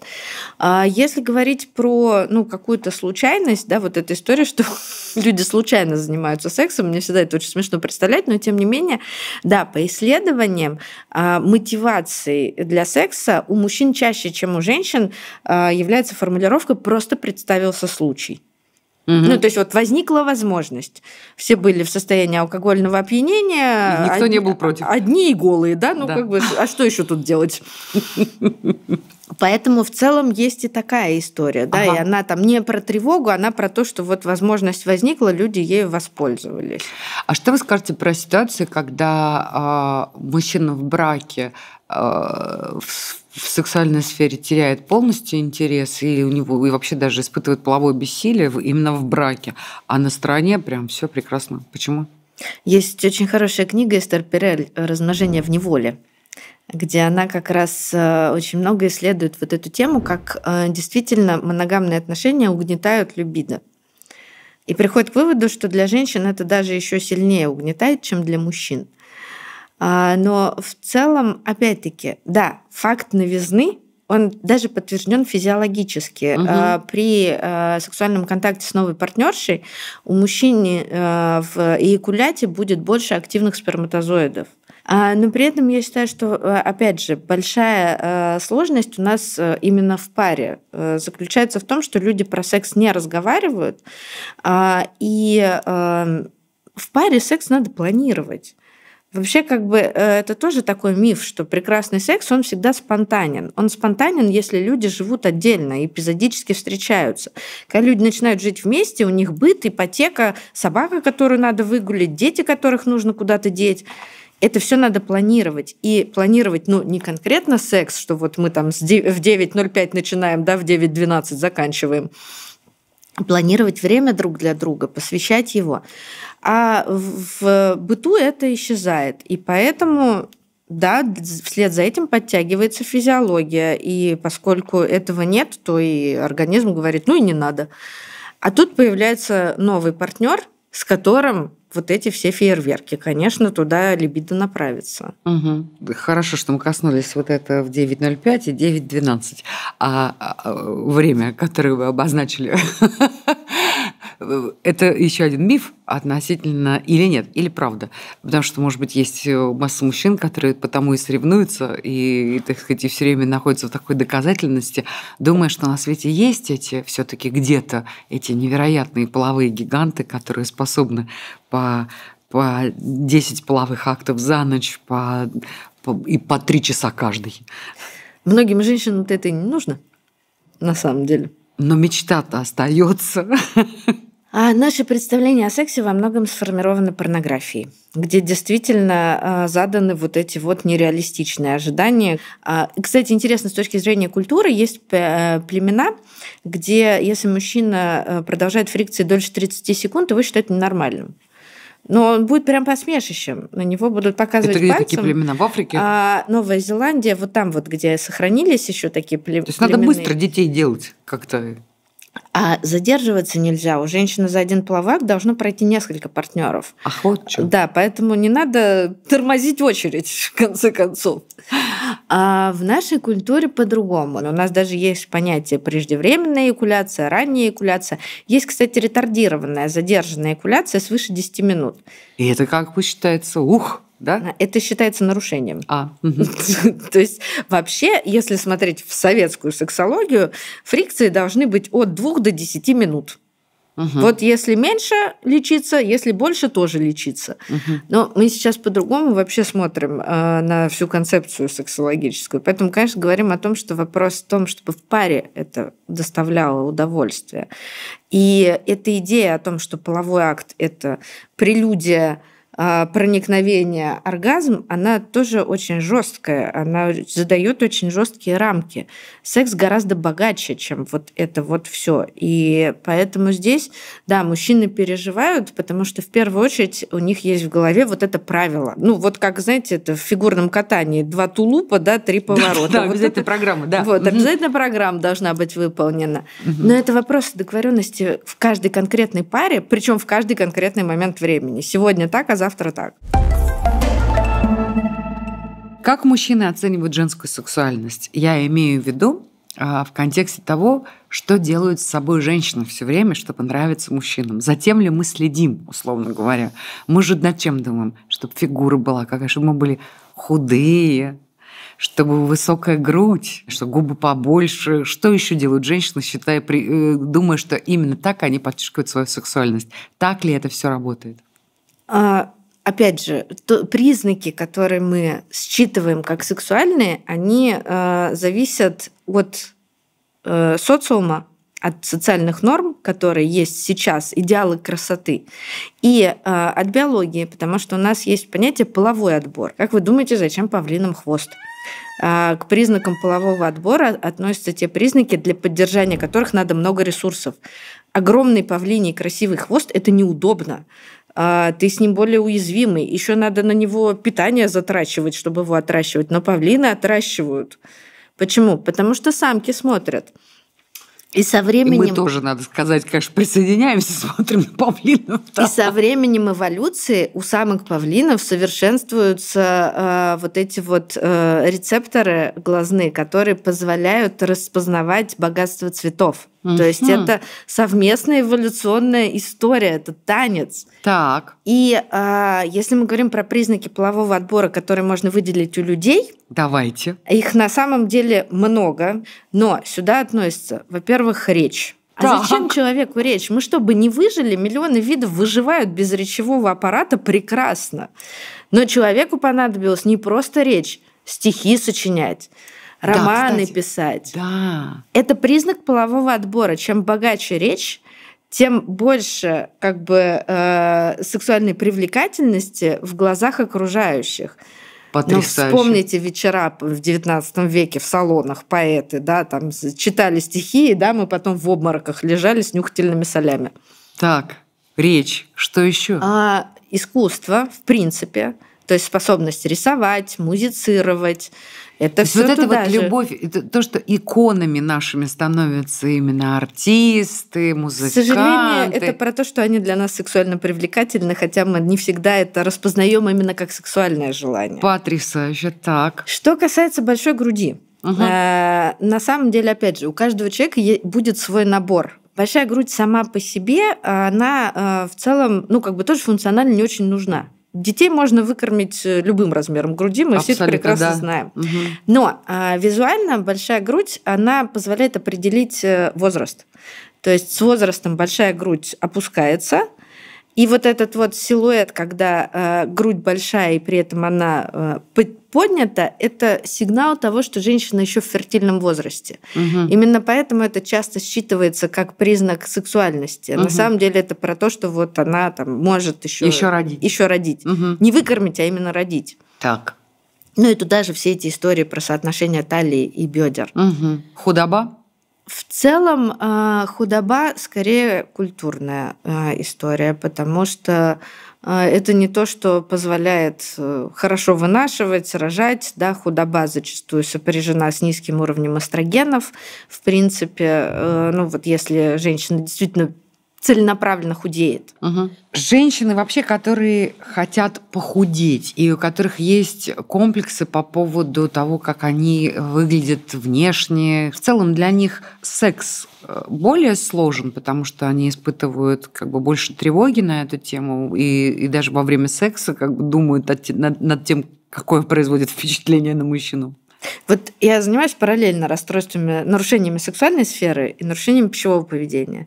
А если говорить про ну, какую-то случайность, да, вот эта история, что [laughs] люди случайно занимаются сексом, мне всегда это очень смешно представлять, но тем не менее, да, по исследованиям а, мотивации для секса у мужчин чаще, чем у женщин, э, является формулировка «просто представился случай». Угу. Ну, то есть вот возникла возможность. Все были в состоянии алкогольного опьянения. И никто одни, не был против. Одни и голые, да? Ну, да. как бы, а что еще тут делать? Поэтому в целом есть и такая история, да, ага. и она там не про тревогу, она про то, что вот возможность возникла, люди ею воспользовались. А что вы скажете про ситуацию, когда э, мужчина в браке э, в в сексуальной сфере теряет полностью интерес, и у него и вообще даже испытывает половое бессилие именно в браке, а на стороне прям все прекрасно. Почему? Есть очень хорошая книга Эстер Перель «Размножение в неволе» где она как раз э, очень много исследует вот эту тему, как э, действительно моногамные отношения угнетают любида, И приходит к выводу, что для женщин это даже еще сильнее угнетает, чем для мужчин. А, но в целом, опять-таки, да, факт новизны он даже подтвержден физиологически. Угу. При а, сексуальном контакте с новой партнершей у мужчины в эякуляте будет больше активных сперматозоидов. Но при этом я считаю, что, опять же, большая сложность у нас именно в паре заключается в том, что люди про секс не разговаривают, и в паре секс надо планировать. Вообще, как бы, э, это тоже такой миф, что прекрасный секс, он всегда спонтанен. Он спонтанен, если люди живут отдельно, и эпизодически встречаются. Когда люди начинают жить вместе, у них быт, ипотека, собака, которую надо выгулить, дети, которых нужно куда-то деть. Это все надо планировать. И планировать, ну, не конкретно секс, что вот мы там в 9.05 начинаем, да, в 9.12 заканчиваем, планировать время друг для друга, посвящать его. А в быту это исчезает. И поэтому да, вслед за этим подтягивается физиология, и поскольку этого нет, то и организм говорит, ну и не надо. А тут появляется новый партнер, с которым вот эти все фейерверки. Конечно, туда либидо направится. Угу. Хорошо, что мы коснулись вот это в 9.05 и 9.12. А, а, а время, которое вы обозначили [laughs] это еще один миф относительно или нет, или правда. Потому что, может быть, есть э, масса мужчин, которые потому и соревнуются, и, так сказать, и все время находятся в такой доказательности, думая, что на свете есть эти все-таки где-то эти невероятные половые гиганты, которые способны по по 10 половых актов за ночь по, по, и по 3 часа каждый. Многим женщинам это и не нужно, на самом деле. Но мечта-то остается. [laughs] А наше представление о сексе во многом сформировано порнографией, где действительно а, заданы вот эти вот нереалистичные ожидания. А, кстати, интересно, с точки зрения культуры есть э, племена, где если мужчина э, продолжает фрикции дольше 30 секунд, его считают ненормальным. Но он будет прям посмешищем. На него будут показывать Это где пальцем. такие племена? В Африке? А, Новая Зеландия, вот там вот, где сохранились еще такие племена. То есть племенные... надо быстро детей делать как-то. А задерживаться нельзя. У женщины за один плавак должно пройти несколько партнеров. Ах, вот что. Да, поэтому не надо тормозить очередь, в конце концов. А в нашей культуре по-другому. У нас даже есть понятие преждевременная экуляция, ранняя экуляция. Есть, кстати, ретардированная, задержанная экуляция свыше 10 минут. И это как бы считается? Ух! да? А, это считается нарушением. А. [laughs] То есть вообще, если смотреть в советскую сексологию, фрикции должны быть от 2 до 10 минут. Угу. Вот если меньше лечиться, если больше тоже лечиться. Угу. Но мы сейчас по-другому вообще смотрим э, на всю концепцию сексологическую. Поэтому, конечно, говорим о том, что вопрос в том, чтобы в паре это доставляло удовольствие. И эта идея о том, что половой акт это прелюдия а, проникновения оргазм, она тоже очень жесткая, она задает очень жесткие рамки. Секс гораздо богаче, чем вот это вот все. И поэтому здесь, да, мужчины переживают, потому что в первую очередь у них есть в голове вот это правило. Ну, вот как, знаете, это в фигурном катании два тулупа, да, три поворота. Да, вот обязательно это, программа, да. Вот, угу. обязательно программа должна быть выполнена. Угу. Но это вопрос договоренности в каждой конкретной паре, причем в каждый конкретный момент времени. Сегодня так, а завтра завтра так. Как мужчины оценивают женскую сексуальность? Я имею в виду а, в контексте того, что делают с собой женщины все время, чтобы нравиться мужчинам. Затем ли мы следим, условно говоря? Мы же над чем думаем? Чтобы фигура была какая, чтобы мы были худые, чтобы высокая грудь, чтобы губы побольше. Что еще делают женщины, считая, при, э, думая, что именно так они подчеркивают свою сексуальность? Так ли это все работает? А, опять же, то, признаки, которые мы считываем как сексуальные, они э, зависят от э, социума, от социальных норм, которые есть сейчас, идеалы красоты, и э, от биологии, потому что у нас есть понятие половой отбор. Как вы думаете, зачем павлинам хвост? Э, к признакам полового отбора относятся те признаки, для поддержания которых надо много ресурсов. Огромный павлиний красивый хвост – это неудобно. А, ты с ним более уязвимый. Еще надо на него питание затрачивать, чтобы его отращивать. Но павлины отращивают. Почему? Потому что самки смотрят. И со временем... И мы тоже, надо сказать, конечно, присоединяемся, [laughs] смотрим на павлинов. Да. И со временем эволюции у самок павлинов совершенствуются э, вот эти вот э, рецепторы глазные, которые позволяют распознавать богатство цветов. То есть это совместная эволюционная история, это танец. Так. И э, если мы говорим про признаки полового отбора, которые можно выделить у людей, давайте. Их на самом деле много, но сюда относится, во-первых, речь. А так. зачем человеку речь? Мы чтобы не выжили? Миллионы видов выживают без речевого аппарата прекрасно. Но человеку понадобилось не просто речь, стихи сочинять романы да, писать. Да. Это признак полового отбора. Чем богаче речь, тем больше как бы э, сексуальной привлекательности в глазах окружающих. Ну, Потрясающе. Но вспомните вечера в XIX веке в салонах поэты, да, там читали стихи, и да, мы потом в обмороках лежали с нюхательными солями. Так, речь, что еще? А, искусство, в принципе, то есть способность рисовать, музицировать, это все вот эта вот же. любовь, это то, что иконами нашими становятся именно артисты, музыканты. К сожалению, это про то, что они для нас сексуально привлекательны, хотя мы не всегда это распознаем именно как сексуальное желание. Потрясающе, так. Что касается большой груди. Угу. Э, на самом деле, опять же, у каждого человека будет свой набор Большая грудь сама по себе, а она э, в целом, ну, как бы тоже функционально не очень нужна. Детей можно выкормить э, любым размером груди, мы Абсолютно, все это прекрасно да. знаем. Угу. Но а, визуально большая грудь, она позволяет определить э, возраст. То есть с возрастом большая грудь опускается, и вот этот вот силуэт, когда э, грудь большая и при этом она э, поднята, это сигнал того, что женщина еще в фертильном возрасте. Угу. Именно поэтому это часто считывается как признак сексуальности. Угу. На самом деле это про то, что вот она там может еще еще родить, еще родить, угу. не выкормить, а именно родить. Так. Ну и туда же все эти истории про соотношение талии и бедер. Угу. Худоба? В целом а, худоба скорее культурная а, история, потому что а, это не то, что позволяет э, хорошо вынашивать, рожать. Да, худоба зачастую сопряжена с низким уровнем эстрогенов. В принципе, э, ну вот если женщина действительно целенаправленно худеет. Угу. Женщины вообще, которые хотят похудеть и у которых есть комплексы по поводу того, как они выглядят внешне, в целом для них секс э, более сложен, потому что они испытывают как бы больше тревоги на эту тему и, и даже во время секса как бы думают над, над, над тем, какое производит впечатление на мужчину. Вот я занимаюсь параллельно расстройствами, нарушениями сексуальной сферы и нарушениями пищевого поведения.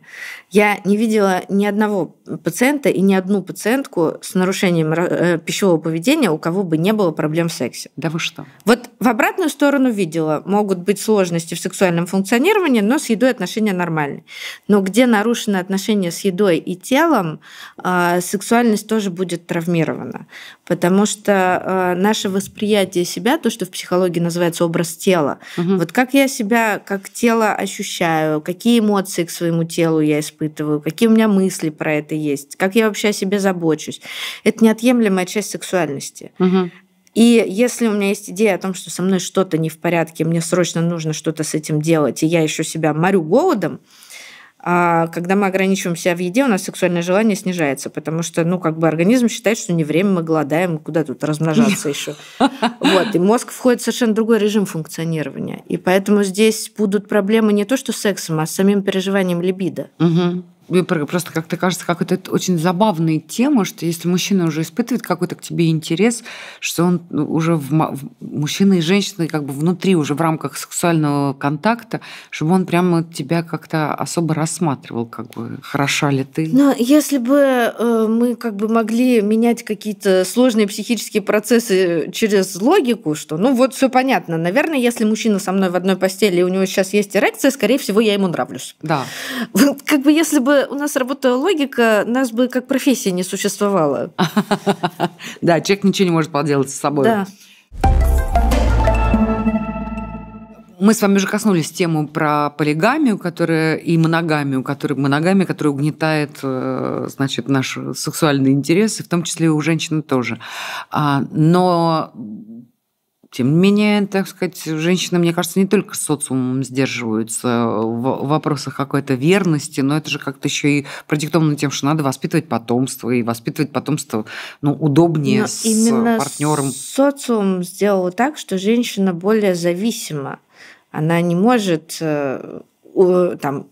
Я не видела ни одного пациента и ни одну пациентку с нарушением э, пищевого поведения, у кого бы не было проблем в сексе. Да вы что? Вот в обратную сторону видела. Могут быть сложности в сексуальном функционировании, но с едой отношения нормальные. Но где нарушены отношения с едой и телом, э, сексуальность тоже будет травмирована. Потому что э, наше восприятие себя, то, что в психологии называют называется образ тела. Угу. Вот как я себя как тело ощущаю, какие эмоции к своему телу я испытываю, какие у меня мысли про это есть, как я вообще о себе забочусь. Это неотъемлемая часть сексуальности. Угу. И если у меня есть идея о том, что со мной что-то не в порядке, мне срочно нужно что-то с этим делать, и я еще себя морю голодом, а когда мы ограничиваем себя в еде, у нас сексуальное желание снижается, потому что, ну, как бы организм считает, что не время мы голодаем, куда тут размножаться еще. Вот, и мозг входит в совершенно другой режим функционирования. И поэтому здесь будут проблемы не то, что с сексом, а с самим переживанием либидо просто как-то кажется, как это очень забавная тема, что если мужчина уже испытывает какой-то к тебе интерес, что он ну, уже в, в мужчина и женщина как бы внутри уже в рамках сексуального контакта, чтобы он прямо тебя как-то особо рассматривал, как бы хороша ли ты. Но если бы э, мы как бы могли менять какие-то сложные психические процессы через логику, что ну вот все понятно, наверное, если мужчина со мной в одной постели и у него сейчас есть эрекция, скорее всего я ему нравлюсь. Да. Вот как бы если бы у нас работала логика, нас бы как профессия не существовало. [laughs] Да, человек ничего не может поделать с собой. Да. Мы с вами уже коснулись темы про полигамию, которая и моногамию, которая, моногамия, которая угнетает э, значит, наши сексуальные интересы, в том числе и у женщины тоже. А, но тем не менее, так сказать, женщины, мне кажется, не только с социумом сдерживаются в вопросах какой-то верности, но это же как-то еще и продиктовано тем, что надо воспитывать потомство, и воспитывать потомство ну, удобнее но с именно партнером. Социум сделал так, что женщина более зависима. Она не может э, там,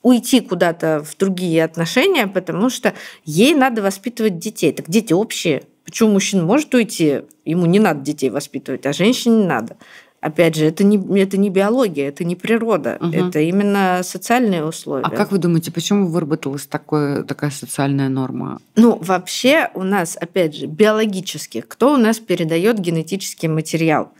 уйти куда-то в другие отношения, потому что ей надо воспитывать детей. Так дети общие. Почему мужчина может уйти, ему не надо детей воспитывать, а женщине надо. Опять же, это не, это не биология, это не природа, угу. это именно социальные условия. А как вы думаете, почему выработалась такое, такая социальная норма? Ну, вообще у нас, опять же, биологически, кто у нас передает генетический материал?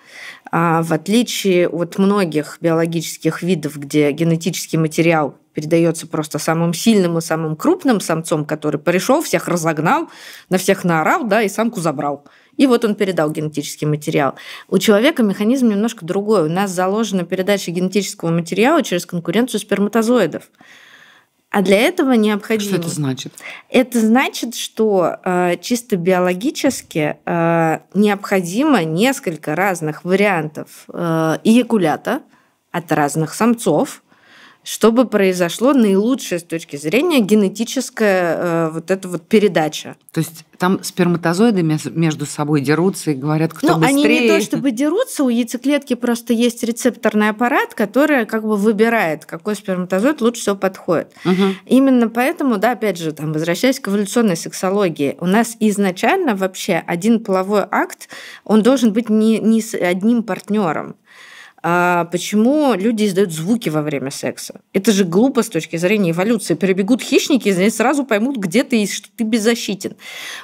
А в отличие от многих биологических видов, где генетический материал передается просто самым сильным и самым крупным самцом, который пришел, всех разогнал, на всех наорал, да, и самку забрал. И вот он передал генетический материал. У человека механизм немножко другой. У нас заложена передача генетического материала через конкуренцию сперматозоидов. А для этого необходимо... Что это значит? Это значит, что э, чисто биологически э, необходимо несколько разных вариантов э, эякулята от разных самцов, чтобы произошло наилучшее с точки зрения генетическая э, вот эта вот передача. То есть там сперматозоиды между собой дерутся и говорят, кто ну, быстрее. они не то чтобы дерутся, у яйцеклетки просто есть рецепторный аппарат, который как бы выбирает, какой сперматозоид лучше всего подходит. Угу. Именно поэтому, да, опять же, там, возвращаясь к эволюционной сексологии, у нас изначально вообще один половой акт, он должен быть не, не с одним партнером а почему люди издают звуки во время секса? Это же глупо с точки зрения эволюции. Перебегут хищники и они сразу поймут, где ты и что ты беззащитен.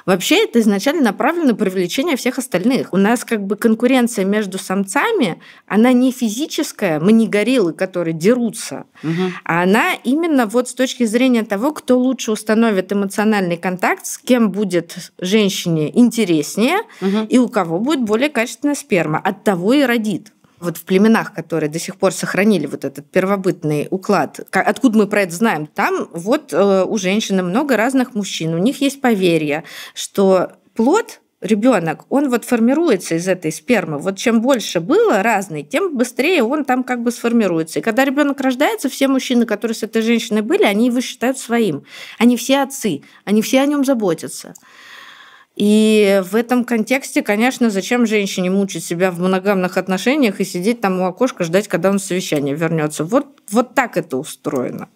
Вообще это изначально направлено на привлечение всех остальных. У нас как бы конкуренция между самцами, она не физическая, мы не гориллы, которые дерутся, угу. а она именно вот с точки зрения того, кто лучше установит эмоциональный контакт, с кем будет женщине интереснее угу. и у кого будет более качественная сперма. От того и родит вот в племенах, которые до сих пор сохранили вот этот первобытный уклад, откуда мы про это знаем, там вот э, у женщины много разных мужчин, у них есть поверье, что плод ребенок, он вот формируется из этой спермы. Вот чем больше было разной, тем быстрее он там как бы сформируется. И когда ребенок рождается, все мужчины, которые с этой женщиной были, они его считают своим. Они все отцы, они все о нем заботятся. И в этом контексте, конечно, зачем женщине мучить себя в моногамных отношениях и сидеть там у окошка, ждать, когда он в совещания вернется. Вот, вот так это устроено.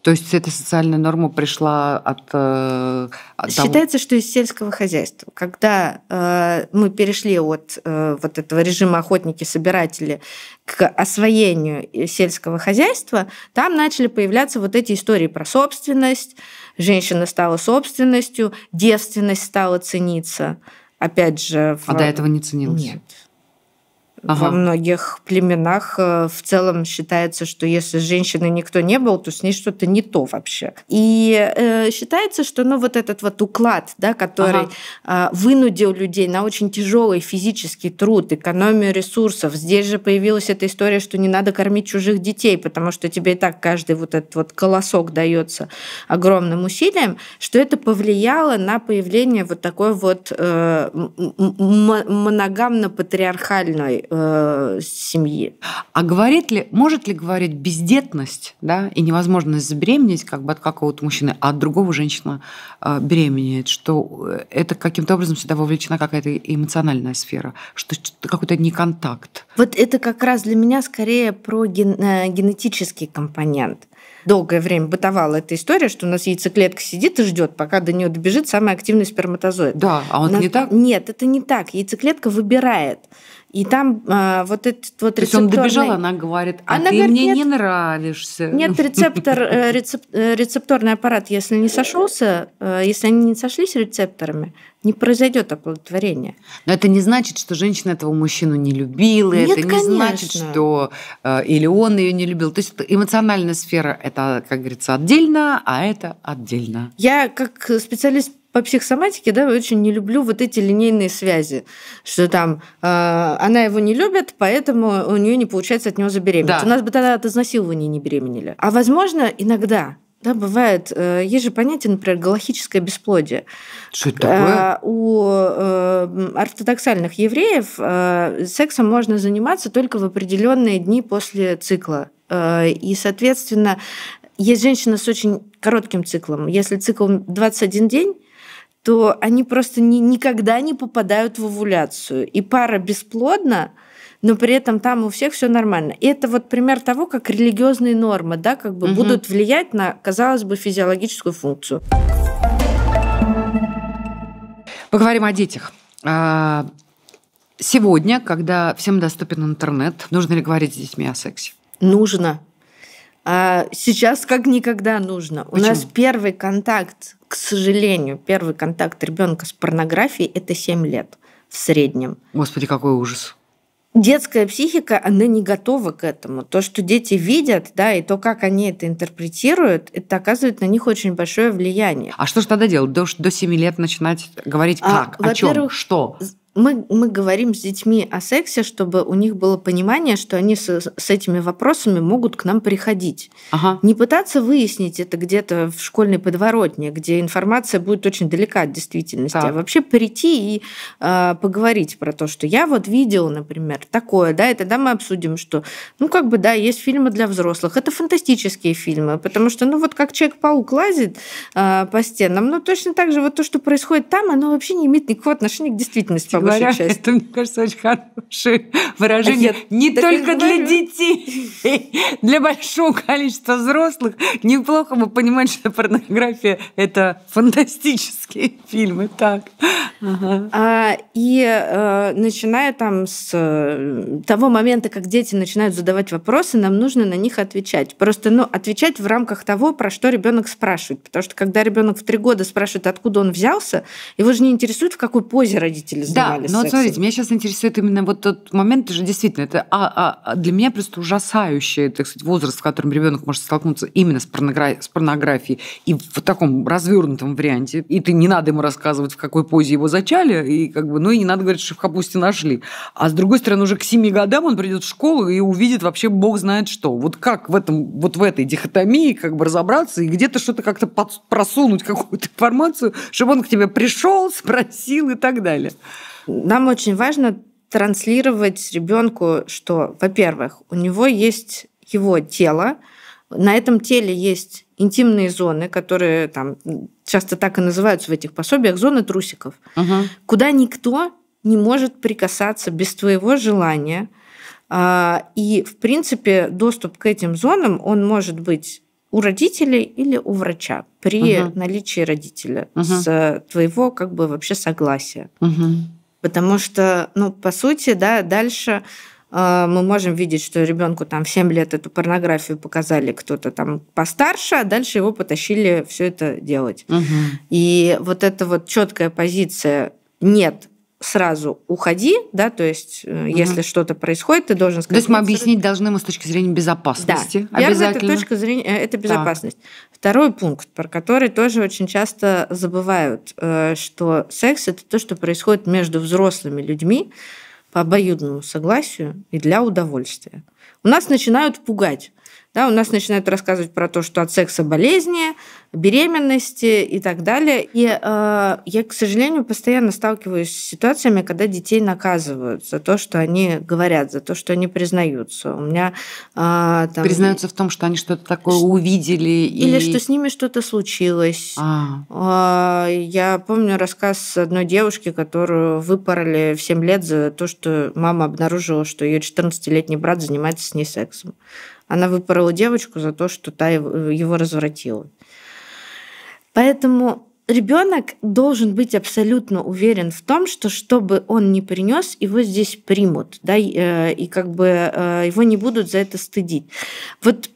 То есть эта социальная норма пришла от... Э, от Считается, того... что из сельского хозяйства. Когда э, мы перешли от э, вот этого режима охотники-собиратели к освоению э, сельского хозяйства, там начали появляться вот эти истории про собственность, женщина стала собственностью, девственность стала цениться. Опять же... А в... А до этого не ценилась? Нет. Ага. Во многих племенах в целом считается, что если женщины никто не был, то с ней что-то не то вообще. И э, считается, что ну, вот этот вот уклад, да, который ага. э, вынудил людей на очень тяжелый физический труд, экономию ресурсов. Здесь же появилась эта история, что не надо кормить чужих детей, потому что тебе и так каждый вот этот вот колосок дается огромным усилием, что это повлияло на появление вот такой вот э, моногамно-патриархальной э, семьи. А говорит ли, может ли говорить бездетность да, и невозможность забеременеть как бы от какого-то мужчины, а от другого женщина э, беременеет, что э, это каким-то образом сюда вовлечена какая-то эмоциональная сфера, что, что какой-то неконтакт? Вот это как раз для меня скорее про ген, э, генетический компонент долгое время бытовала эта история, что у нас яйцеклетка сидит и ждет, пока до нее добежит самый активный сперматозоид. Да, а он нас... не так? Нет, это не так. Яйцеклетка выбирает. И там а, вот этот вот рецепторный... То есть он добежал, она говорит, а она ты говорит, мне нет, не нравишься. Нет, рецептор, э, рецеп, э, рецепторный аппарат, если не сошелся, э, если они не сошлись рецепторами, не произойдет оплодотворение. Но это не значит, что женщина этого мужчину не любила, Нет, это не конечно. значит, что э, или он ее не любил. То есть эмоциональная сфера это, как говорится, отдельно, а это отдельно. Я как специалист по психосоматике, да, очень не люблю вот эти линейные связи, что там э, она его не любит, поэтому у нее не получается от него забеременеть. Да. У нас бы тогда от изнасилования не беременели. А возможно, иногда да, бывает. Э, есть же понятие, например, галахическое бесплодие. Что это такое? Э, у э, ортодоксальных евреев сексом можно заниматься только в определенные дни после цикла. И, соответственно, есть женщина с очень коротким циклом. Если цикл 21 день, то они просто ни, никогда не попадают в овуляцию. И пара бесплодна, но при этом там у всех все нормально. И это вот пример того, как религиозные нормы, да, как бы угу. будут влиять на, казалось бы, физиологическую функцию. Поговорим о детях. А, сегодня, когда всем доступен интернет, нужно ли говорить с детьми о сексе? Нужно а, сейчас как никогда нужно. Почему? У нас первый контакт, к сожалению, первый контакт ребенка с порнографией это 7 лет в среднем. Господи, какой ужас детская психика, она не готова к этому. То, что дети видят, да, и то, как они это интерпретируют, это оказывает на них очень большое влияние. А что же тогда делать? До, до 7 лет начинать говорить а, как? А, о чем? Что? мы, мы говорим с детьми о сексе, чтобы у них было понимание, что они с, с этими вопросами могут к нам приходить. Ага. Не пытаться выяснить это где-то в школьной подворотне, где информация будет очень далека от действительности, а так. а вообще прийти и э, поговорить про то, что я вот видел, например, такое, да, и тогда мы обсудим, что, ну, как бы, да, есть фильмы для взрослых, это фантастические фильмы, потому что, ну, вот как Человек-паук лазит э, по стенам, но ну, точно так же вот то, что происходит там, оно вообще не имеет никакого отношения к действительности, говоря, часть. это, мне кажется, очень хорошее выражение. А я не только для детей, [laughs] для большого количества взрослых. Неплохо бы понимать, что порнография – это фантастические фильмы. Так. Ага. А, и э, начиная там с э, того момента, как дети начинают задавать вопросы, нам нужно на них отвечать. Просто ну, отвечать в рамках того, про что ребенок спрашивает. Потому что когда ребенок в три года спрашивает, откуда он взялся, его же не интересует, в какой позе родители задавали занимались. Ну, вот смотрите, меня сейчас интересует именно вот тот момент, же действительно, это а, а, для меня просто ужасающий, так сказать, возраст, в котором ребенок может столкнуться именно с, порногра... с порнографией и в таком развернутом варианте. И ты не надо ему рассказывать, в какой позе его зачали, и как бы, ну и не надо говорить, что в капусте нашли. А с другой стороны, уже к семи годам он придет в школу и увидит вообще бог знает что. Вот как в этом, вот в этой дихотомии как бы разобраться и где-то что-то как-то под... просунуть какую-то информацию, чтобы он к тебе пришел, спросил и так далее. Нам очень важно транслировать ребенку, что, во-первых, у него есть его тело, на этом теле есть интимные зоны, которые там часто так и называются в этих пособиях, зоны трусиков, угу. куда никто не может прикасаться без твоего желания. А, и, в принципе, доступ к этим зонам, он может быть у родителей или у врача при угу. наличии родителя угу. с э, твоего как бы вообще согласия. Угу. Потому что, ну, по сути, да, дальше э, мы можем видеть, что ребенку там в 7 лет эту порнографию показали кто-то там постарше, а дальше его потащили все это делать. Угу. И вот эта вот четкая позиция нет, сразу уходи, да, то есть угу. если что-то происходит, ты должен сказать. То есть мы объяснить должны мы с точки зрения безопасности. Да. Первое это точка зрения э, это безопасность. Так. Второй пункт, про который тоже очень часто забывают, э, что секс это то, что происходит между взрослыми людьми по обоюдному согласию и для удовольствия. У нас начинают пугать да, у нас начинают рассказывать про то, что от секса болезни, беременности и так далее. И э, я, к сожалению, постоянно сталкиваюсь с ситуациями, когда детей наказывают за то, что они говорят, за то, что они признаются. У меня э, там... признаются в том, что они что-то такое что... увидели или и... что с ними что-то случилось. А. Э, я помню рассказ одной девушки, которую выпороли в 7 лет за то, что мама обнаружила, что ее 14-летний брат занимается с ней сексом. Она выпорола девочку за то, что та его развратила. Поэтому ребенок должен быть абсолютно уверен в том, что чтобы он не принес, его здесь примут, да, и э, как бы э, его не будут за это стыдить. Вот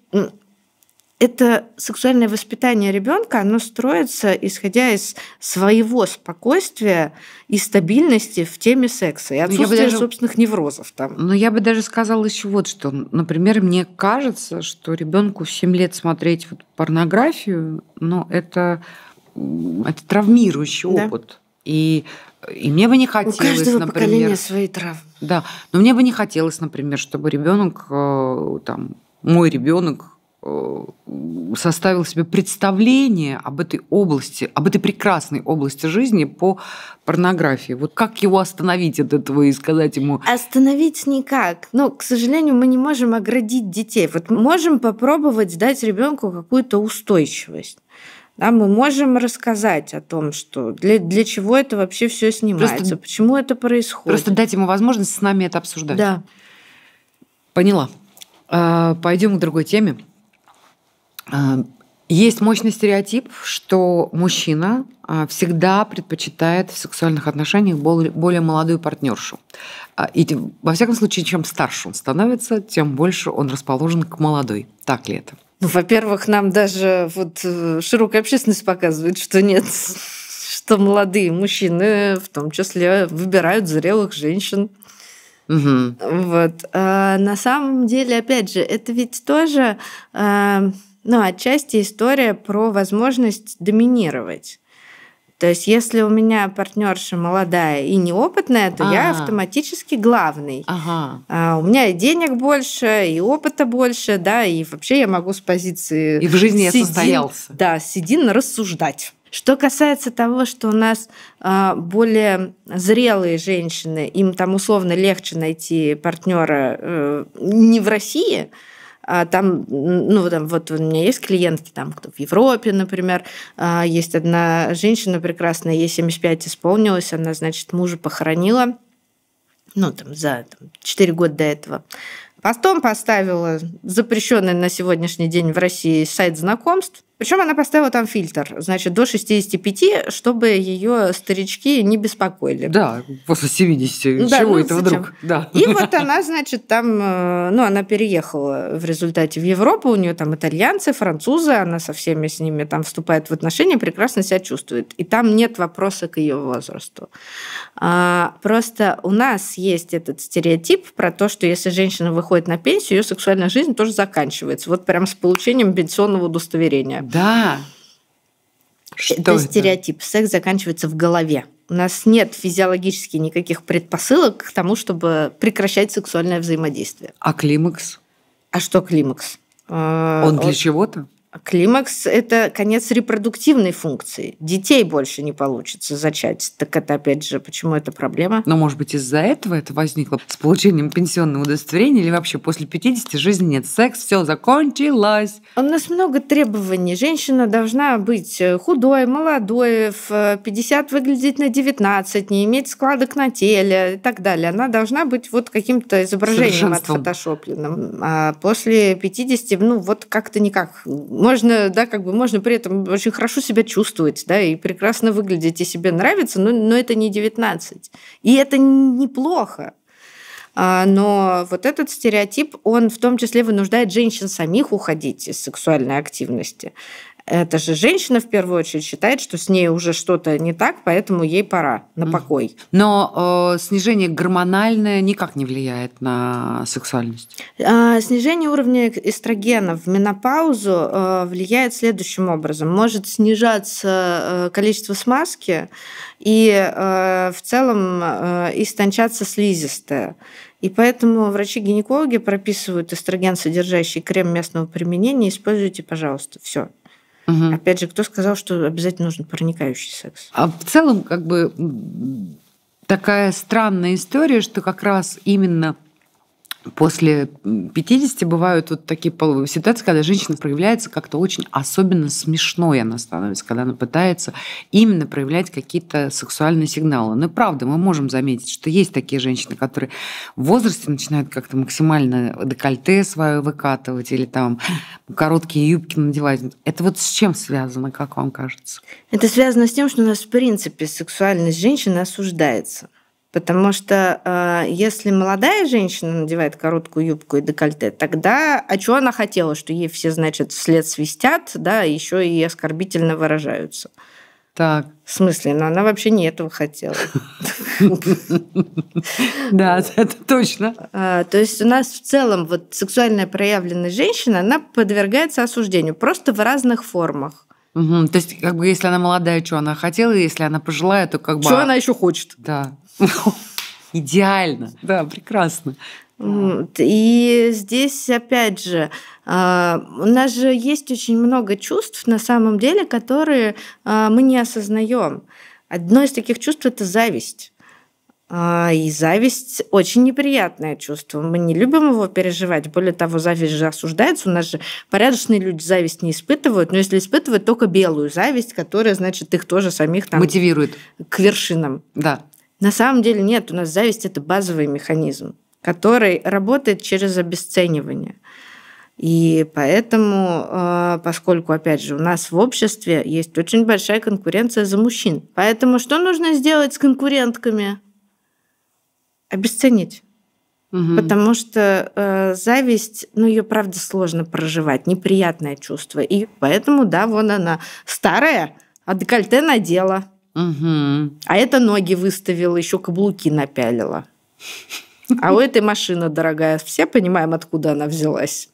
это сексуальное воспитание ребенка, оно строится исходя из своего спокойствия и стабильности в теме секса и ну, отсутствия даже, собственных неврозов там. Но ну, я бы даже сказала еще вот что. Например, мне кажется, что ребенку в 7 лет смотреть вот порнографию, ну, это, это травмирующий да. опыт. И и мне бы не хотелось, например, У каждого например, поколения свои травмы. Да, но мне бы не хотелось, например, чтобы ребенок э, там мой ребенок Э, составил себе представление об этой области, об этой прекрасной области жизни по порнографии. Вот как его остановить от этого и сказать ему... Остановить никак. Но, к сожалению, мы не можем оградить детей. Вот можем попробовать дать ребенку какую-то устойчивость. Да, мы можем рассказать о том, что для, для чего это вообще все снимается, просто, почему это происходит. Просто дать ему возможность с нами это обсуждать. Да. Поняла. Э, Пойдем к другой теме. Эм, есть мощный стереотип, что мужчина а, всегда предпочитает в сексуальных отношениях более молодую партнершу. А, и во всяком случае, чем старше он становится, тем больше он расположен к молодой. Так ли это? Ну, во-первых, нам даже вот э, широкая общественность показывает, что нет, что молодые мужчины в том числе выбирают зрелых женщин. Угу. Вот. А на самом деле, опять же, это ведь тоже э, ну, отчасти история про возможность доминировать. То есть, если у меня партнерша молодая и неопытная, то а -а -а. я автоматически главный. Ага. А, у меня и денег больше, и опыта больше, да, и вообще я могу с позиции. И в жизни сидин, я состоялся. Да, сидин рассуждать. Что касается того, что у нас а, более зрелые женщины, им там условно легче найти партнера э, не в России, а, там, ну, там, вот у меня есть клиентки, там, кто в Европе, например, а, есть одна женщина прекрасная, ей 75 исполнилось, она, значит, мужа похоронила, ну, там, за там, 4 года до этого. потом поставила запрещенный на сегодняшний день в России сайт знакомств, причем она поставила там фильтр, значит, до 65, чтобы ее старички не беспокоили. Да, после 70. Да, Чего ну, это зачем? вдруг? Да. И вот она, значит, там, э, ну, она переехала в результате в Европу, у нее там итальянцы, французы, она со всеми с ними там вступает в отношения, прекрасно себя чувствует. И там нет вопроса к ее возрасту. А, просто у нас есть этот стереотип про то, что если женщина выходит на пенсию, ее сексуальная жизнь тоже заканчивается. Вот прям с получением пенсионного удостоверения. Да. Что это, это стереотип. Секс заканчивается в голове. У нас нет физиологически никаких предпосылок к тому, чтобы прекращать сексуальное взаимодействие. А климакс? А что климакс? Он, э, он... для чего-то? Климакс – это конец репродуктивной функции. Детей больше не получится зачать. Так это, опять же, почему это проблема? Но, может быть, из-за этого это возникло с получением пенсионного удостоверения или вообще после 50 жизни нет секс, все закончилось? У нас много требований. Женщина должна быть э, худой, молодой, в 50 э, выглядеть на 19, не иметь складок на теле и так далее. Она должна быть вот каким-то изображением отфотошопленным. А после 50, ну, вот как-то никак можно, да, как бы можно при этом очень хорошо себя чувствовать, да, и прекрасно выглядеть, и себе нравится, но, но это не 19. И это неплохо. А, но вот этот стереотип, он в том числе вынуждает женщин самих уходить из сексуальной активности это же женщина в первую очередь считает, что с ней уже что-то не так, поэтому ей пора на покой. Но э, снижение гормональное никак не влияет на сексуальность? Э, снижение уровня эстрогена в менопаузу э, влияет следующим образом. Может снижаться э, количество смазки и э, в целом э, истончаться слизистая. И поэтому врачи-гинекологи прописывают эстроген, содержащий крем местного применения. Используйте, пожалуйста, все. Угу. Опять же, кто сказал, что обязательно нужен проникающий секс? А в целом, как бы такая странная история, что как раз именно после 50 бывают вот такие ситуации, когда женщина проявляется как-то очень особенно смешной она становится, когда она пытается именно проявлять какие-то сексуальные сигналы. Но и правда, мы можем заметить, что есть такие женщины, которые в возрасте начинают как-то максимально декольте свое выкатывать или там короткие юбки надевать. Это вот с чем связано, как вам кажется? Это связано с тем, что у нас в принципе сексуальность женщины осуждается. Потому что э, если молодая женщина надевает короткую юбку и декольте, тогда а чего она хотела, что ей все, значит, вслед свистят, да, еще и оскорбительно выражаются. Так. В смысле, но она вообще не этого хотела. Да, это точно. Э, то есть у нас в целом вот сексуальная проявленная женщина, она подвергается осуждению, просто в разных формах. Угу. То есть, как бы, если она молодая, что она хотела, если она пожилая, то как бы... Что а она еще хочет? Да. Идеально, да, прекрасно. И здесь, опять же, а, у нас же есть очень много чувств на самом деле, которые а, мы не осознаем. Одно из таких чувств это зависть. А, и зависть очень неприятное чувство. Мы не любим его переживать. Более того, зависть же осуждается. У нас же порядочные люди зависть не испытывают, но если испытывают, только белую зависть, которая, значит, их тоже самих там... Мотивирует. К вершинам. Да. На самом деле нет, у нас зависть это базовый механизм, который работает через обесценивание. И поэтому, э, поскольку, опять же, у нас в обществе есть очень большая конкуренция за мужчин. Поэтому что нужно сделать с конкурентками? Обесценить. Угу. Потому что э, зависть, ну ее правда сложно проживать, неприятное чувство. И поэтому, да, вон она старая, а декольте надела. Угу. А это ноги выставила, еще каблуки напялила. А у этой машина дорогая. Все понимаем, откуда она взялась.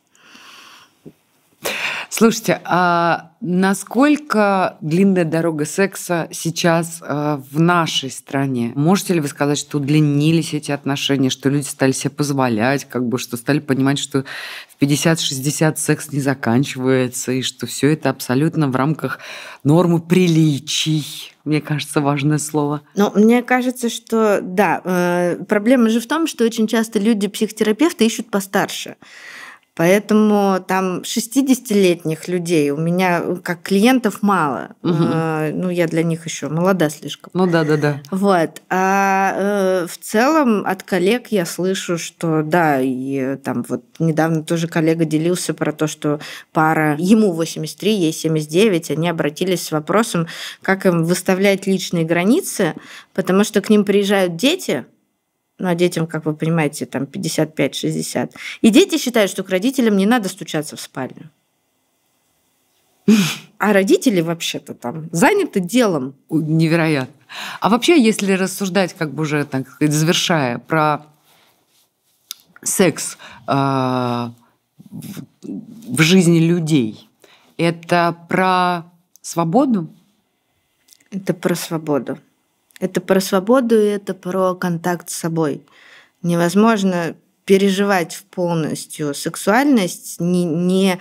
Слушайте, а насколько длинная дорога секса сейчас э, в нашей стране? Можете ли вы сказать, что удлинились эти отношения, что люди стали себе позволять, как бы, что стали понимать, что в 50-60 секс не заканчивается, и что все это абсолютно в рамках нормы приличий? Мне кажется, важное слово. Ну, мне кажется, что да. Э, проблема же в том, что очень часто люди-психотерапевты ищут постарше. Поэтому там 60-летних людей у меня э, как клиентов мало. Угу. Ну, я для них еще молода слишком. Ну да, да, да. Вот. А э, в целом от коллег я слышу, что да, и э, там вот недавно тоже коллега делился про то, что пара, ему 83, ей 79, они обратились с вопросом, как им выставлять личные границы, потому что к ним приезжают дети, ну, а детям, как вы понимаете, там 55-60. И дети считают, что к родителям не надо стучаться в спальню. А родители вообще-то там заняты делом. Невероятно. А вообще, если рассуждать, как бы уже так завершая, про секс э, в жизни людей, это про свободу? Это про свободу. Это про свободу и это про контакт с собой. Невозможно переживать в полностью сексуальность, не, не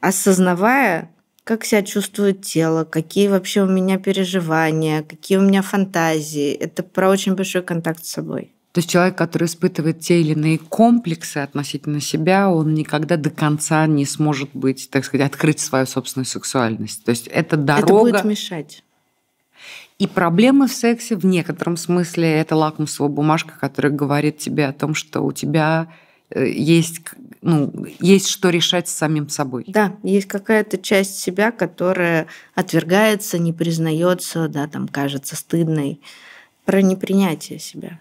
осознавая, как себя чувствует тело, какие вообще у меня переживания, какие у меня фантазии. Это про очень большой контакт с собой. То есть человек, который испытывает те или иные комплексы относительно себя, он никогда до конца не сможет быть, так сказать, открыть свою собственную сексуальность. То есть это дорога... Это будет мешать. И проблемы в сексе в некотором смысле это лакмусовая бумажка, которая говорит тебе о том, что у тебя э, есть, ну, есть что решать с самим собой. Да, есть какая-то часть себя, которая отвергается, не признается, да, там кажется стыдной про непринятие себя.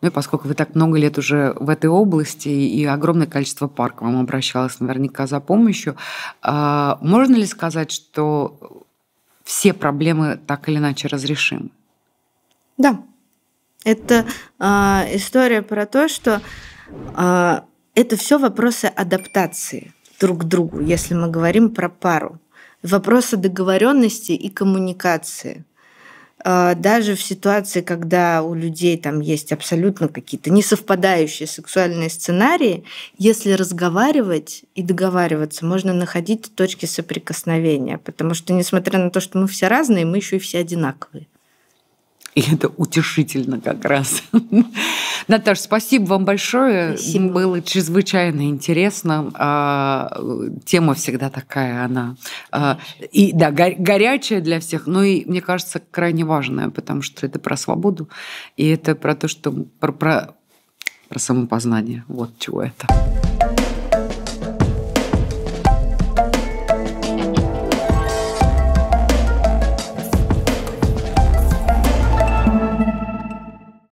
Ну и поскольку вы так много лет уже в этой области и огромное количество парков вам обращалось наверняка за помощью, а можно ли сказать, что все проблемы так или иначе разрешимы. Да. Это э, история про то, что э, это все вопросы адаптации друг к другу, если мы говорим про пару. Вопросы договоренности и коммуникации. А, даже в ситуации, когда у людей там есть абсолютно какие-то несовпадающие сексуальные сценарии, если разговаривать и договариваться, можно находить точки соприкосновения, потому что, несмотря на то, что мы все разные, мы еще и все одинаковые. И это утешительно как раз. [laughs] Наташа, спасибо вам большое. Спасибо. Было чрезвычайно интересно. А, тема всегда такая, она а, и да, горячая для всех, но и, мне кажется, крайне важная, потому что это про свободу, и это про то, что про, про, про самопознание. Вот чего это.